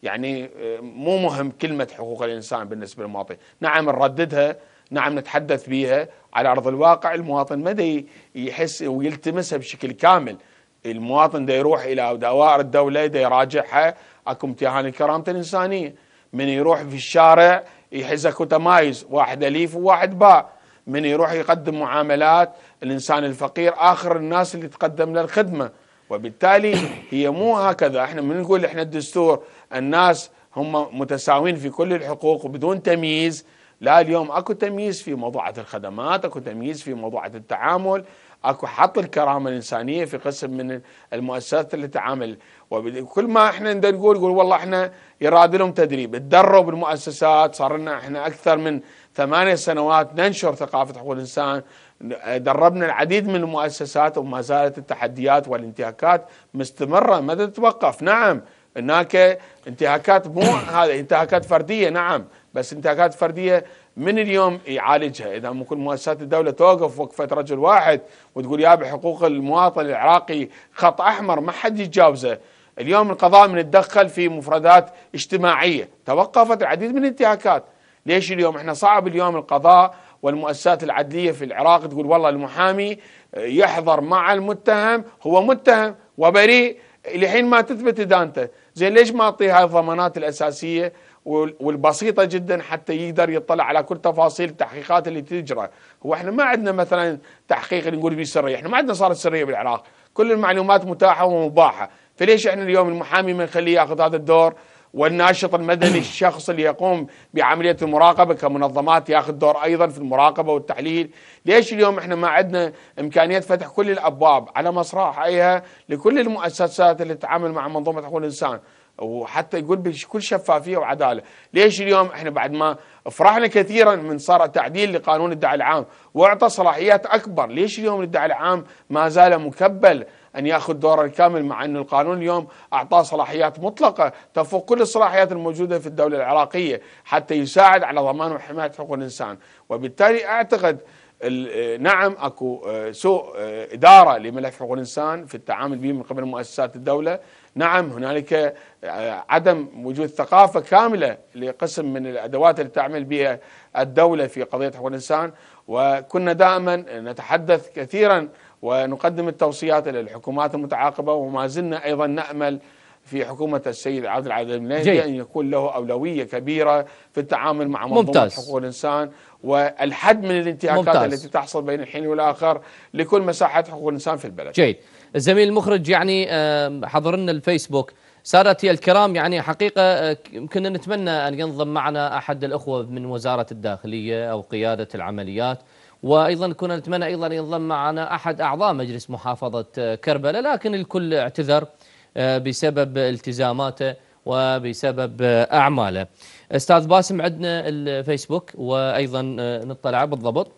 يعني آه، مو مهم كلمة حقوق الإنسان بالنسبة للمواطن نعم نرددها نعم نتحدث بها على أرض الواقع المواطن مدى يحس ويلتمسها بشكل كامل المواطن دا يروح إلى دوائر الدولة ده يراجعها أكو امتهان الكرامة الإنسانية من يروح في الشارع يحس أكو تمايز واحد أليف وواحد باء من يروح يقدم معاملات الإنسان الفقير آخر الناس اللي تقدم للخدمة وبالتالي هي مو هكذا احنا من نقول احنا الدستور الناس هم متساوين في كل الحقوق بدون تمييز لا اليوم اكو تمييز في موضوعة الخدمات اكو تمييز في موضوعة التعامل اكو حط الكرامة الانسانية في قسم من المؤسسات اللي تعامل وكل ما احنا نقول نقول والله احنا يراد لهم تدريب تدرب المؤسسات صار لنا احنا اكثر من ثمانية سنوات ننشر ثقافة حقوق الانسان دربنا العديد من المؤسسات وما زالت التحديات والانتهاكات مستمرة ما تتوقف نعم هناك انتهاكات مو هذا انتهاكات فرديه نعم بس انتهاكات فرديه من اليوم يعالجها اذا ممكن مؤسسات الدوله توقف وقفه رجل واحد وتقول يا بحقوق المواطن العراقي خط احمر ما حد يتجاوزه اليوم القضاء من يتدخل في مفردات اجتماعيه توقفت العديد من الانتهاكات ليش اليوم احنا صعب اليوم القضاء والمؤسسات العدليه في العراق تقول والله المحامي يحضر مع المتهم هو متهم وبريء لحين ما تثبت ادانته زين ليش ما اعطي هاي الضمانات الاساسيه والبسيطه جدا حتى يقدر يطلع على كل تفاصيل التحقيقات اللي تجرى، هو احنا ما عندنا مثلا تحقيق اللي نقول به سريه، احنا ما عندنا صارت سريه بالعراق، كل المعلومات متاحه ومباحه، فليش احنا اليوم المحامي ما نخليه ياخذ هذا الدور؟ والناشط المدني الشخص اللي يقوم بعمليه المراقبه كمنظمات ياخذ دور ايضا في المراقبه والتحليل، ليش اليوم احنا ما عندنا امكانيه فتح كل الابواب على أيها لكل المؤسسات اللي تتعامل مع منظومه حقوق الانسان؟ وحتى يقول بكل شفافيه وعداله، ليش اليوم احنا بعد ما فرحنا كثيرا من صار تعديل لقانون الدعاء العام واعطى صلاحيات اكبر، ليش اليوم الدعاء العام ما زال مكبل ان ياخذ دوره الكامل مع ان القانون اليوم اعطاه صلاحيات مطلقه تفوق كل الصلاحيات الموجوده في الدوله العراقيه حتى يساعد على ضمان وحمايه حقوق الانسان وبالتالي اعتقد نعم اكو آه، سوء آه، اداره لملف حقوق الانسان في التعامل به من قبل مؤسسات الدوله، نعم هنالك آه، عدم وجود ثقافه كامله لقسم من الادوات اللي تعمل بها الدوله في قضيه حقوق الانسان، وكنا دائما نتحدث كثيرا ونقدم التوصيات للحكومات المتعاقبة وما زلنا أيضا نأمل في حكومة السيد عبد العزيز المنيدي أن يكون له أولوية كبيرة في التعامل مع منظومة ممتاز. حقوق الإنسان والحد من الانتهاكات ممتاز. التي تحصل بين الحين والآخر لكل مساحة حقوق الإنسان في البلد جيد الزميل المخرج يعني حضرنا الفيسبوك سادتي الكرام يعني حقيقة آه، كنا نتمنى أن ينضم معنا أحد الأخوة من وزارة الداخلية أو قيادة العمليات وأيضا كنا نتمنى أيضا ينضم معنا أحد أعضاء مجلس محافظة كربلاء لكن الكل اعتذر آه، بسبب التزاماته وبسبب آه، أعماله أستاذ باسم عندنا الفيسبوك وأيضا آه، نطلع بالضبط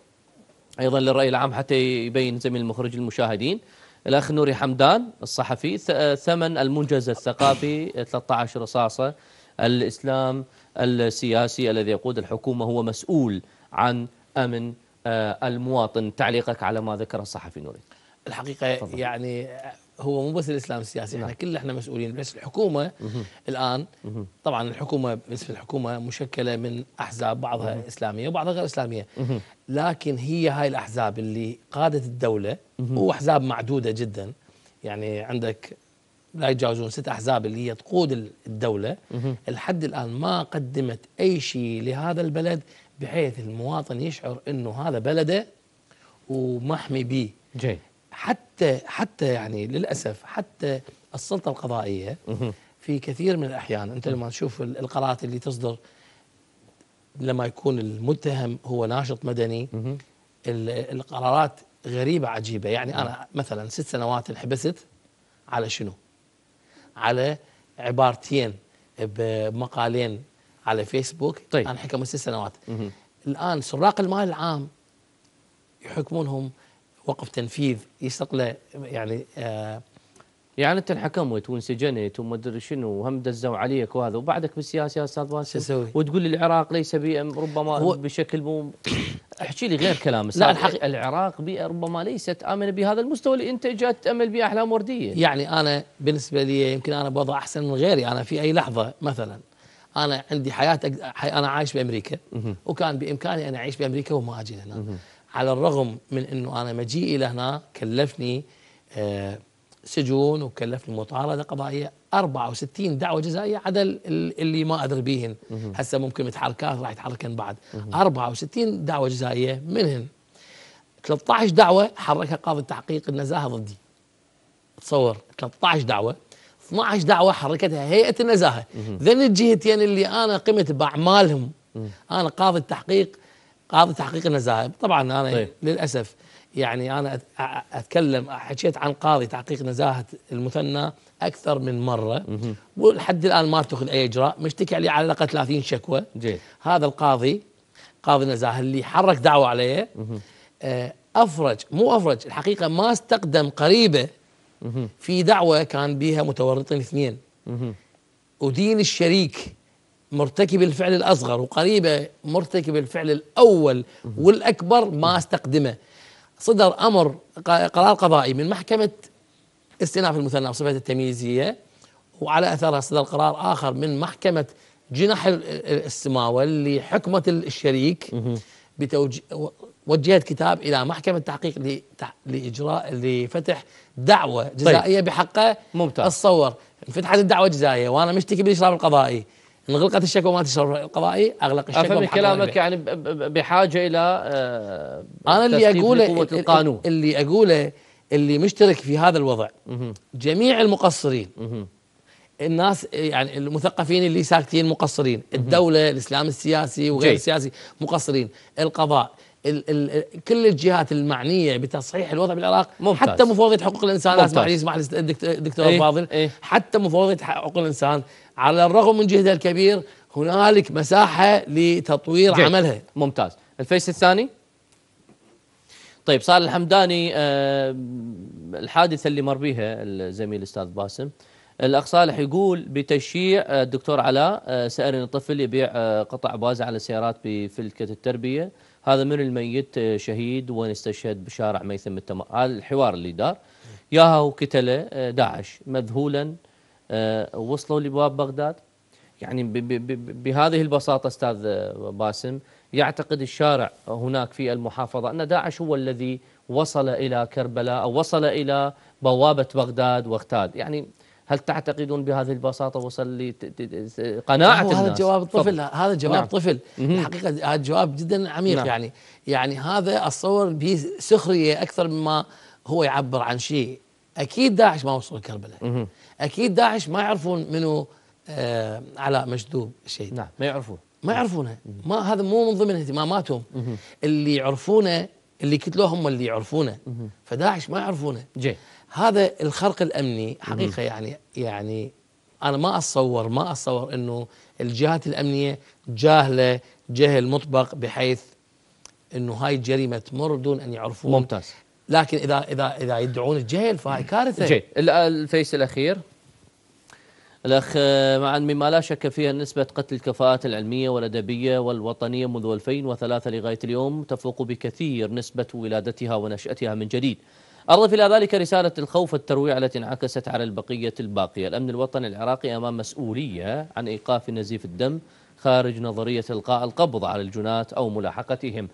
أيضا للرأي العام حتى يبين زميل المخرج المشاهدين الأخ نوري حمدان الصحفي ثمن المنجز الثقافي 13 رصاصة الإسلام السياسي الذي يقود الحكومة هو مسؤول عن أمن آه، المواطن تعليقك على ما ذكره الصحفي نوري الحقيقه فضل. يعني آه، هو مو بس الاسلام السياسي نعم. احنا كلنا احنا مسؤولين بس الحكومه مه. الان مه. طبعا الحكومه بالنسبه للحكومه مشكله من احزاب بعضها مه. اسلاميه وبعضها غير اسلاميه مه. لكن هي هاي الاحزاب اللي قادت الدوله مه. واحزاب معدوده جدا يعني عندك لا يتجاوزون ست احزاب اللي هي تقود الدوله مه. لحد الان ما قدمت اي شيء لهذا البلد بحيث المواطن يشعر انه هذا بلده ومحمي به جيد حتى حتى يعني للاسف حتى السلطه القضائيه في كثير من الاحيان انت لما تشوف القرارات اللي تصدر لما يكون المتهم هو ناشط مدني القرارات غريبه عجيبه يعني انا نعم. مثلا ست سنوات انحبست على شنو؟ على عبارتين بمقالين على فيسبوك طيب. انا حكم ست سنوات مه. الآن سراق المال العام يحكمونهم وقف تنفيذ يستقله يعني آه يعني انت انحكمت وانسجنت وما ادري شنو وهم دزوا عليك وهذا وبعدك بالسياسه يا استاذ باسم وتقول العراق ليس بيئه ربما هو بشكل مو احكي لي غير كلام لا الحقيقة العراق بيئه ربما ليست امنه بهذا المستوى اللي انت جات تامل به احلام ورديه يعني انا بالنسبه لي يمكن انا بوضع احسن من غيري انا في اي لحظه مثلا انا عندي حياه حي... انا عايش بامريكا وكان بامكاني ان اعيش بامريكا وما اجي هنا على الرغم من انه انا مجيئي لهنا كلفني آه سجون وكلفني مطارده قضائيه 64 دعوه جزائيه عدا اللي ما ادري بيهن هسه ممكن متحركات راح يتحركن بعد 64 دعوه جزائيه منهن 13 دعوه حركها قاضي التحقيق النزاهه ضدي تصور 13 دعوه 12 دعوه حركتها هيئه النزاهه ذن الجهتين يعني اللي انا قمت باعمالهم انا قاضي التحقيق قاضي تحقيق النزاهه طبعا انا طيب. للاسف يعني انا اتكلم حكيت عن قاضي تحقيق نزاهه المثنى اكثر من مره ولحد الان ما اتخذ اي اجراء مشتكي عليه على الاقل 30 شكوى جي. هذا القاضي قاضي نزاهه اللي حرك دعوه عليه آه، افرج مو افرج الحقيقه ما استقدم قريبه في دعوة كان بها متورطين اثنين ودين الشريك مرتكب الفعل الأصغر وقريبة مرتكب الفعل الأول والأكبر ما استقدمه صدر أمر قرار قضائي من محكمة استئناف المثنى وصفة التمييزية وعلى أثرها صدر قرار آخر من محكمة جناح السماوة اللي حكمت الشريك بتوجيه وجهت كتاب الى محكمه التحقيق لاجراء لفتح دعوه طيب. جزائيه طيب. بحقه ممتاز اتصور انفتحت الدعوه الجزائيه وانا مشتكي بالاشراف القضائي انغلقت الشكوى ما تشرف القضائي اغلق الشكوى افهم كلامك يعني بحاجه الى آه، انا اللي اقوله قوه القانون اللي اقوله اللي مشترك في هذا الوضع مه. جميع المقصرين مه. الناس يعني المثقفين اللي ساكتين مقصرين الدولة الإسلام السياسي وغير جي. السياسي مقصرين القضاء الـ الـ كل الجهات المعنيه بتصحيح الوضع بالعراق ممتاز. حتى مفوضيه حقوق الانسان اسمح لي اسمح لي دكتور ايه فاضل ايه حتى مفوضيه حقوق الانسان على الرغم من جهدها الكبير هنالك مساحه لتطوير جيد. عملها ممتاز الفيس الثاني طيب صار الحمداني آه الحادثه اللي مر بها الزميل الاستاذ باسم الاخ صالح يقول بتشييع آه، الدكتور علاء آه سأرني طفل يبيع آه قطع باز على سيارات بفلكه التربيه هذا من الميت آه، شهيد ونستشهد بشارع ميثم التمر هذا الحوار اللي دار ياها وكتله آه، داعش مذهولا آه، وصلوا لبواب بغداد يعني بهذه البساطة أستاذ باسم يعتقد الشارع هناك في المحافظة أن داعش هو الذي وصل إلى كربلاء أو وصل إلى بوابة بغداد واغتال يعني هل تعتقدون بهذه البساطه وصل لقناعه الناس هذا جواب الطفل هذا جواب نعم. طفل الحقيقه هذا جواب جدا عميق نعم. يعني يعني هذا اتصور به سخريه اكثر مما هو يعبر عن شيء اكيد داعش ما وصل كربلاء اكيد داعش ما يعرفون منو آه علاء مشدوب شيء نعم ما يعرفون ما يعرفونه ما هذا مو من ضمن اهتماماتهم اللي يعرفونه اللي كتلوه هم اللي يعرفونه فداعش ما يعرفونه جي هذا الخرق الامني حقيقه يعني يعني انا ما اتصور ما اتصور انه الجهات الامنيه جاهله جهل مطبق بحيث انه هاي الجريمه تمر دون ان يعرفون ممتاز لكن اذا اذا اذا يدعون الجهل فهاي كارثه جيد الفيس الاخير الأخ آه، مع مما لا شك فيها نسبة قتل الكفاءات العلمية والأدبية والوطنية منذ 2003 لغاية اليوم تفوق بكثير نسبة ولادتها ونشأتها من جديد أضف إلى ذلك رسالة الخوف الترويع التي انعكست على البقية الباقية الأمن الوطني العراقي أمام مسؤولية عن إيقاف نزيف الدم خارج نظرية إلقاء القبض على الجنات أو ملاحقتهم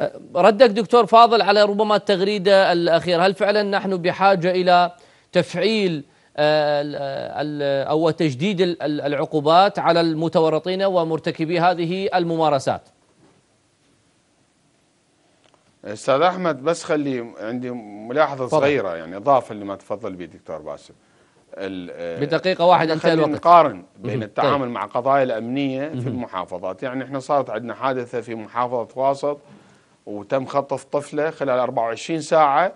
أه، ردك دكتور فاضل على ربما التغريدة الأخيرة هل فعلا نحن بحاجة إلى تفعيل أه، أه، أو تجديد العقوبات على المتورطين ومرتكبي هذه الممارسات استاذ احمد بس خلي عندي ملاحظه فضل. صغيره يعني اضافه لما تفضل به دكتور باسم بدقيقه واحده انتهى الوقت نقارن بين طيب. التعامل مع قضايا الامنيه في المحافظات يعني احنا صارت عندنا حادثه في محافظه واسط وتم خطف طفله خلال 24 ساعه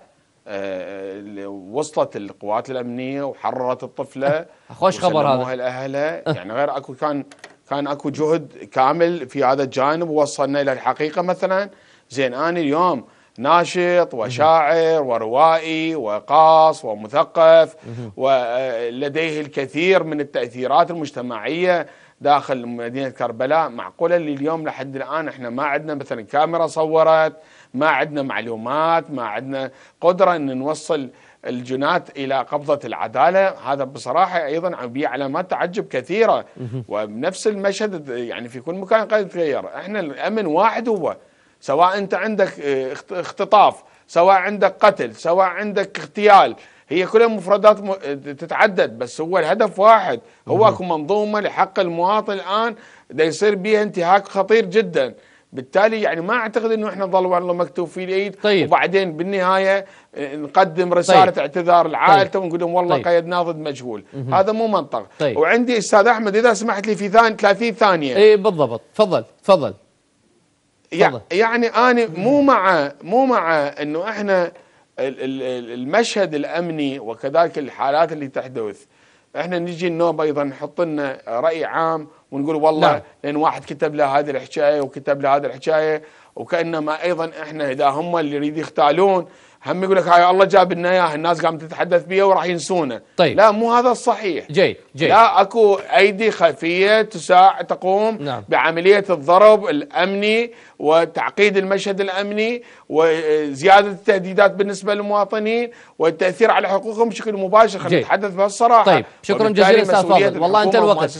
آه، آه، وصلت القوات الامنيه وحررت الطفله خوش خبر هذا لاهلها يعني غير اكو كان كان اكو جهد كامل في هذا الجانب ووصلنا الى الحقيقه مثلا زين أنا اليوم ناشط وشاعر وروائي وقاص ومثقف ولديه آه، الكثير من التأثيرات المجتمعية داخل مدينة كربلاء معقولة اللي اليوم لحد الآن احنا ما عندنا مثلا كاميرا صورت ما عندنا معلومات ما عندنا قدرة أن نوصل الجنات الى قبضه العداله هذا بصراحه ايضا علامات تعجب كثيره ونفس المشهد يعني في كل مكان قد يتغير احنا الامن واحد هو سواء انت عندك آه، اختطاف سواء عندك قتل سواء عندك اغتيال هي كلها مفردات تتعدد بس هو الهدف واحد هو اكو منظومه لحق المواطن الان دا يصير بها انتهاك خطير جدا بالتالي يعني ما اعتقد انه احنا نظل والله مكتوب في الايد طيب. وبعدين بالنهايه آه، نقدم رساله طيب. اعتذار لعائلته طيب. ونقول لهم والله طيب. قيد ناضد مجهول هذا مو منطق طيب. وعندي استاذ احمد اذا سمحت لي في ثاني 30 ثانيه اي بالضبط تفضل تفضل يعني, يعني انا مو مع مو مع انه احنا المشهد الامني وكذلك الحالات اللي تحدث احنا نجي النوبه ايضا نحط لنا راي عام ونقول والله لا. نعم. لان واحد كتب له هذه الحكايه وكتب له هذه الحكايه وكانما ايضا احنا اذا هم اللي يريد يختالون هم يقول لك هاي الله جاب لنا اياها الناس قامت تتحدث بيها وراح ينسونه طيب. لا مو هذا الصحيح جيد جيد لا اكو ايدي خفيه تساعد تقوم نعم. بعمليه الضرب الامني وتعقيد المشهد الامني وزياده التهديدات بالنسبه للمواطنين والتاثير على حقوقهم بشكل مباشر خلينا نتحدث بهالصراحه طيب شكرا جزيلا استاذ فاضل والله انت الوقت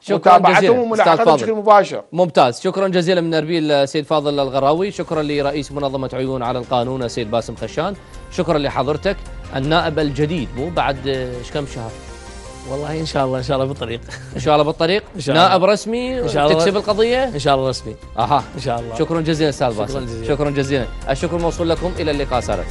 شكرا جزيلا وملاحقتهم بشكل مباشر ممتاز شكرا جزيلا من اربيل سيد فاضل الغراوي شكرا لرئيس منظمه عيون على القانون السيد باسم خشان شكرا لحضرتك النائب الجديد مو بعد آه، كم شهر والله ان شاء الله ان شاء الله بالطريق ان شاء الله بالطريق إن شاء الله. نائب رسمي ان شاء الله تكسب القضيه ان شاء الله رسمي اها ان شاء الله شكرا جزيلا استاذ باسل شكرا جزيلا الشكر موصول لكم الى اللقاء سارت